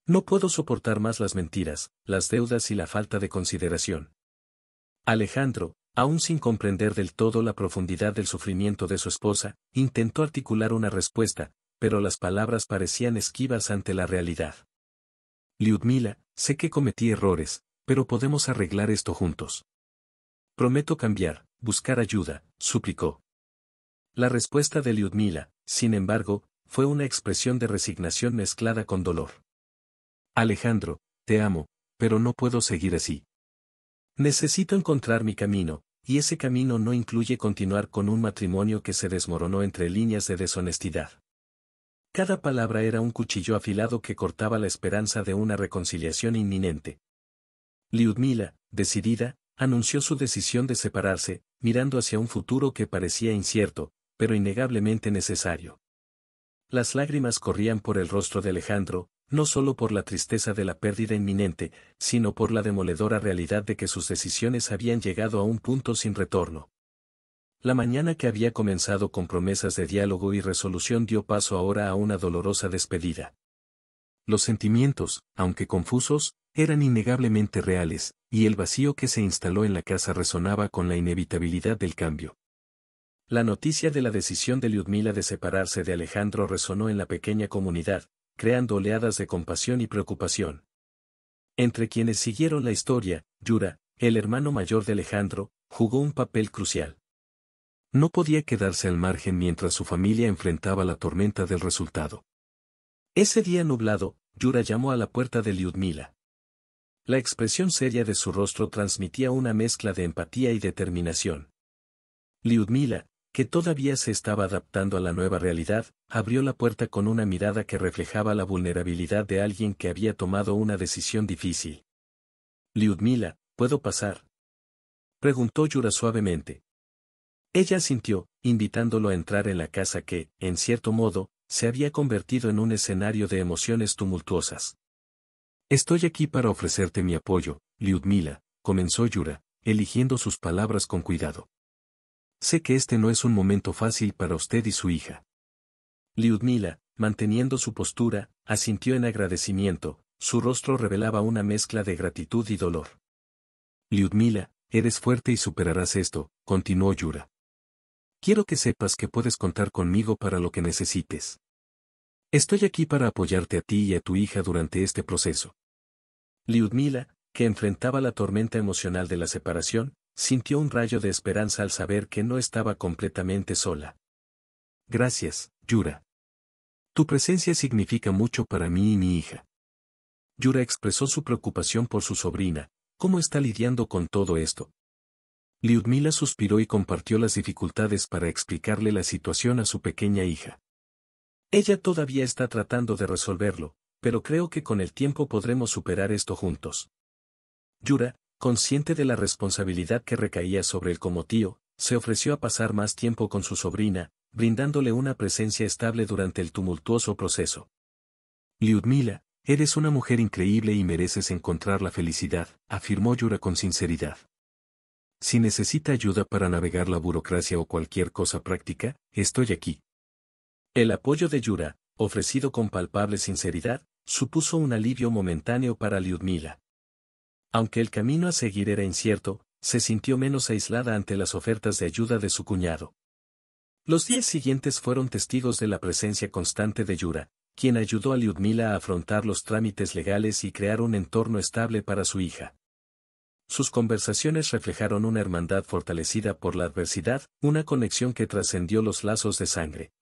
No puedo soportar más las mentiras, las deudas y la falta de consideración. Alejandro, aún sin comprender del todo la profundidad del sufrimiento de su esposa, intentó articular una respuesta, pero las palabras parecían esquivas ante la realidad. Liudmila, sé que cometí errores, pero podemos arreglar esto juntos. Prometo cambiar, buscar ayuda, suplicó. La respuesta de Liudmila, sin embargo, fue una expresión de resignación mezclada con dolor. Alejandro, te amo, pero no puedo seguir así. Necesito encontrar mi camino, y ese camino no incluye continuar con un matrimonio que se desmoronó entre líneas de deshonestidad. Cada palabra era un cuchillo afilado que cortaba la esperanza de una reconciliación inminente. Liudmila, decidida, anunció su decisión de separarse, mirando hacia un futuro que parecía incierto, pero innegablemente necesario. Las lágrimas corrían por el rostro de Alejandro, no solo por la tristeza de la pérdida inminente, sino por la demoledora realidad de que sus decisiones habían llegado a un punto sin retorno. La mañana que había comenzado con promesas de diálogo y resolución dio paso ahora a una dolorosa despedida. Los sentimientos, aunque confusos, eran innegablemente reales, y el vacío que se instaló en la casa resonaba con la inevitabilidad del cambio. La noticia de la decisión de Liudmila de separarse de Alejandro resonó en la pequeña comunidad, creando oleadas de compasión y preocupación. Entre quienes siguieron la historia, Yura, el hermano mayor de Alejandro, jugó un papel crucial. No podía quedarse al margen mientras su familia enfrentaba la tormenta del resultado. Ese día nublado, Yura llamó a la puerta de Liudmila. La expresión seria de su rostro transmitía una mezcla de empatía y determinación. Lyudmila, que todavía se estaba adaptando a la nueva realidad, abrió la puerta con una mirada que reflejaba la vulnerabilidad de alguien que había tomado una decisión difícil. —Liudmila, ¿puedo pasar? preguntó Yura suavemente. Ella sintió, invitándolo a entrar en la casa que, en cierto modo, se había convertido en un escenario de emociones tumultuosas. Estoy aquí para ofrecerte mi apoyo, Liudmila comenzó Yura, eligiendo sus palabras con cuidado. Sé que este no es un momento fácil para usted y su hija. Liudmila, manteniendo su postura, asintió en agradecimiento, su rostro revelaba una mezcla de gratitud y dolor. Liudmila, eres fuerte y superarás esto, continuó Yura. Quiero que sepas que puedes contar conmigo para lo que necesites. Estoy aquí para apoyarte a ti y a tu hija durante este proceso. Liudmila, que enfrentaba la tormenta emocional de la separación, Sintió un rayo de esperanza al saber que no estaba completamente sola. Gracias, Yura. Tu presencia significa mucho para mí y mi hija. Yura expresó su preocupación por su sobrina, ¿cómo está lidiando con todo esto? Lyudmila suspiró y compartió las dificultades para explicarle la situación a su pequeña hija. Ella todavía está tratando de resolverlo, pero creo que con el tiempo podremos superar esto juntos. Yura, Consciente de la responsabilidad que recaía sobre él como tío, se ofreció a pasar más tiempo con su sobrina, brindándole una presencia estable durante el tumultuoso proceso. Lyudmila, eres una mujer increíble y mereces encontrar la felicidad, afirmó Yura con sinceridad. Si necesita ayuda para navegar la burocracia o cualquier cosa práctica, estoy aquí. El apoyo de Yura, ofrecido con palpable sinceridad, supuso un alivio momentáneo para Lyudmila. Aunque el camino a seguir era incierto, se sintió menos aislada ante las ofertas de ayuda de su cuñado. Los días siguientes fueron testigos de la presencia constante de Yura, quien ayudó a Lyudmila a afrontar los trámites legales y crear un entorno estable para su hija. Sus conversaciones reflejaron una hermandad fortalecida por la adversidad, una conexión que trascendió los lazos de sangre.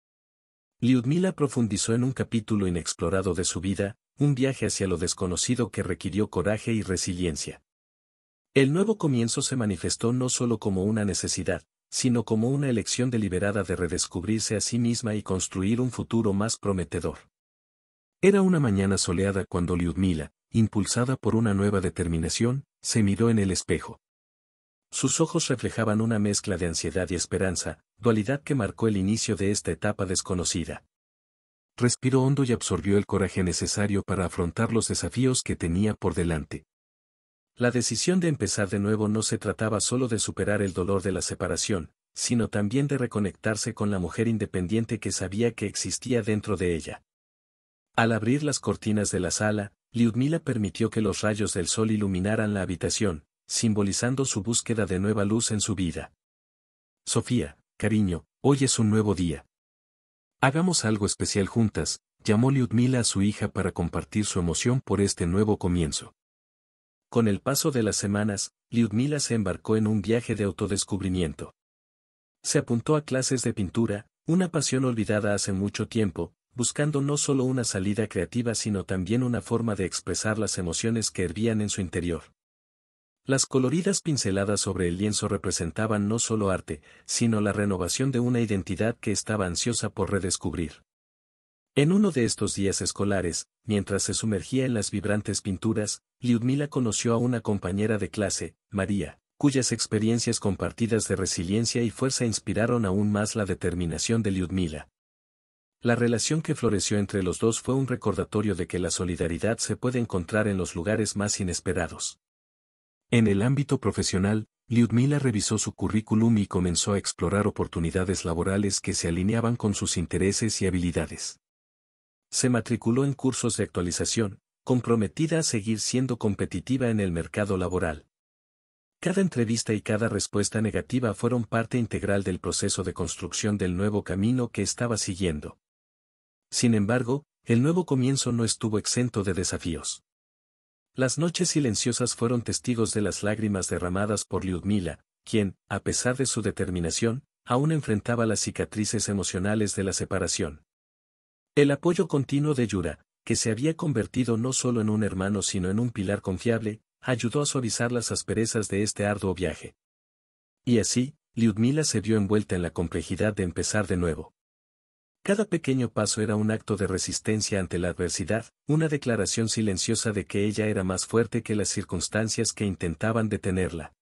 Lyudmila profundizó en un capítulo inexplorado de su vida, un viaje hacia lo desconocido que requirió coraje y resiliencia. El nuevo comienzo se manifestó no solo como una necesidad, sino como una elección deliberada de redescubrirse a sí misma y construir un futuro más prometedor. Era una mañana soleada cuando Lyudmila, impulsada por una nueva determinación, se miró en el espejo. Sus ojos reflejaban una mezcla de ansiedad y esperanza, dualidad que marcó el inicio de esta etapa desconocida respiró hondo y absorbió el coraje necesario para afrontar los desafíos que tenía por delante. La decisión de empezar de nuevo no se trataba solo de superar el dolor de la separación, sino también de reconectarse con la mujer independiente que sabía que existía dentro de ella. Al abrir las cortinas de la sala, Lyudmila permitió que los rayos del sol iluminaran la habitación, simbolizando su búsqueda de nueva luz en su vida. Sofía, cariño, hoy es un nuevo día. Hagamos algo especial juntas, llamó Lyudmila a su hija para compartir su emoción por este nuevo comienzo. Con el paso de las semanas, Lyudmila se embarcó en un viaje de autodescubrimiento. Se apuntó a clases de pintura, una pasión olvidada hace mucho tiempo, buscando no solo una salida creativa sino también una forma de expresar las emociones que hervían en su interior. Las coloridas pinceladas sobre el lienzo representaban no solo arte, sino la renovación de una identidad que estaba ansiosa por redescubrir. En uno de estos días escolares, mientras se sumergía en las vibrantes pinturas, Liudmila conoció a una compañera de clase, María, cuyas experiencias compartidas de resiliencia y fuerza inspiraron aún más la determinación de Liudmila. La relación que floreció entre los dos fue un recordatorio de que la solidaridad se puede encontrar en los lugares más inesperados. En el ámbito profesional, Lyudmila revisó su currículum y comenzó a explorar oportunidades laborales que se alineaban con sus intereses y habilidades. Se matriculó en cursos de actualización, comprometida a seguir siendo competitiva en el mercado laboral. Cada entrevista y cada respuesta negativa fueron parte integral del proceso de construcción del nuevo camino que estaba siguiendo. Sin embargo, el nuevo comienzo no estuvo exento de desafíos. Las noches silenciosas fueron testigos de las lágrimas derramadas por Lyudmila, quien, a pesar de su determinación, aún enfrentaba las cicatrices emocionales de la separación. El apoyo continuo de Yura, que se había convertido no solo en un hermano sino en un pilar confiable, ayudó a suavizar las asperezas de este arduo viaje. Y así, Lyudmila se vio envuelta en la complejidad de empezar de nuevo. Cada pequeño paso era un acto de resistencia ante la adversidad, una declaración silenciosa de que ella era más fuerte que las circunstancias que intentaban detenerla.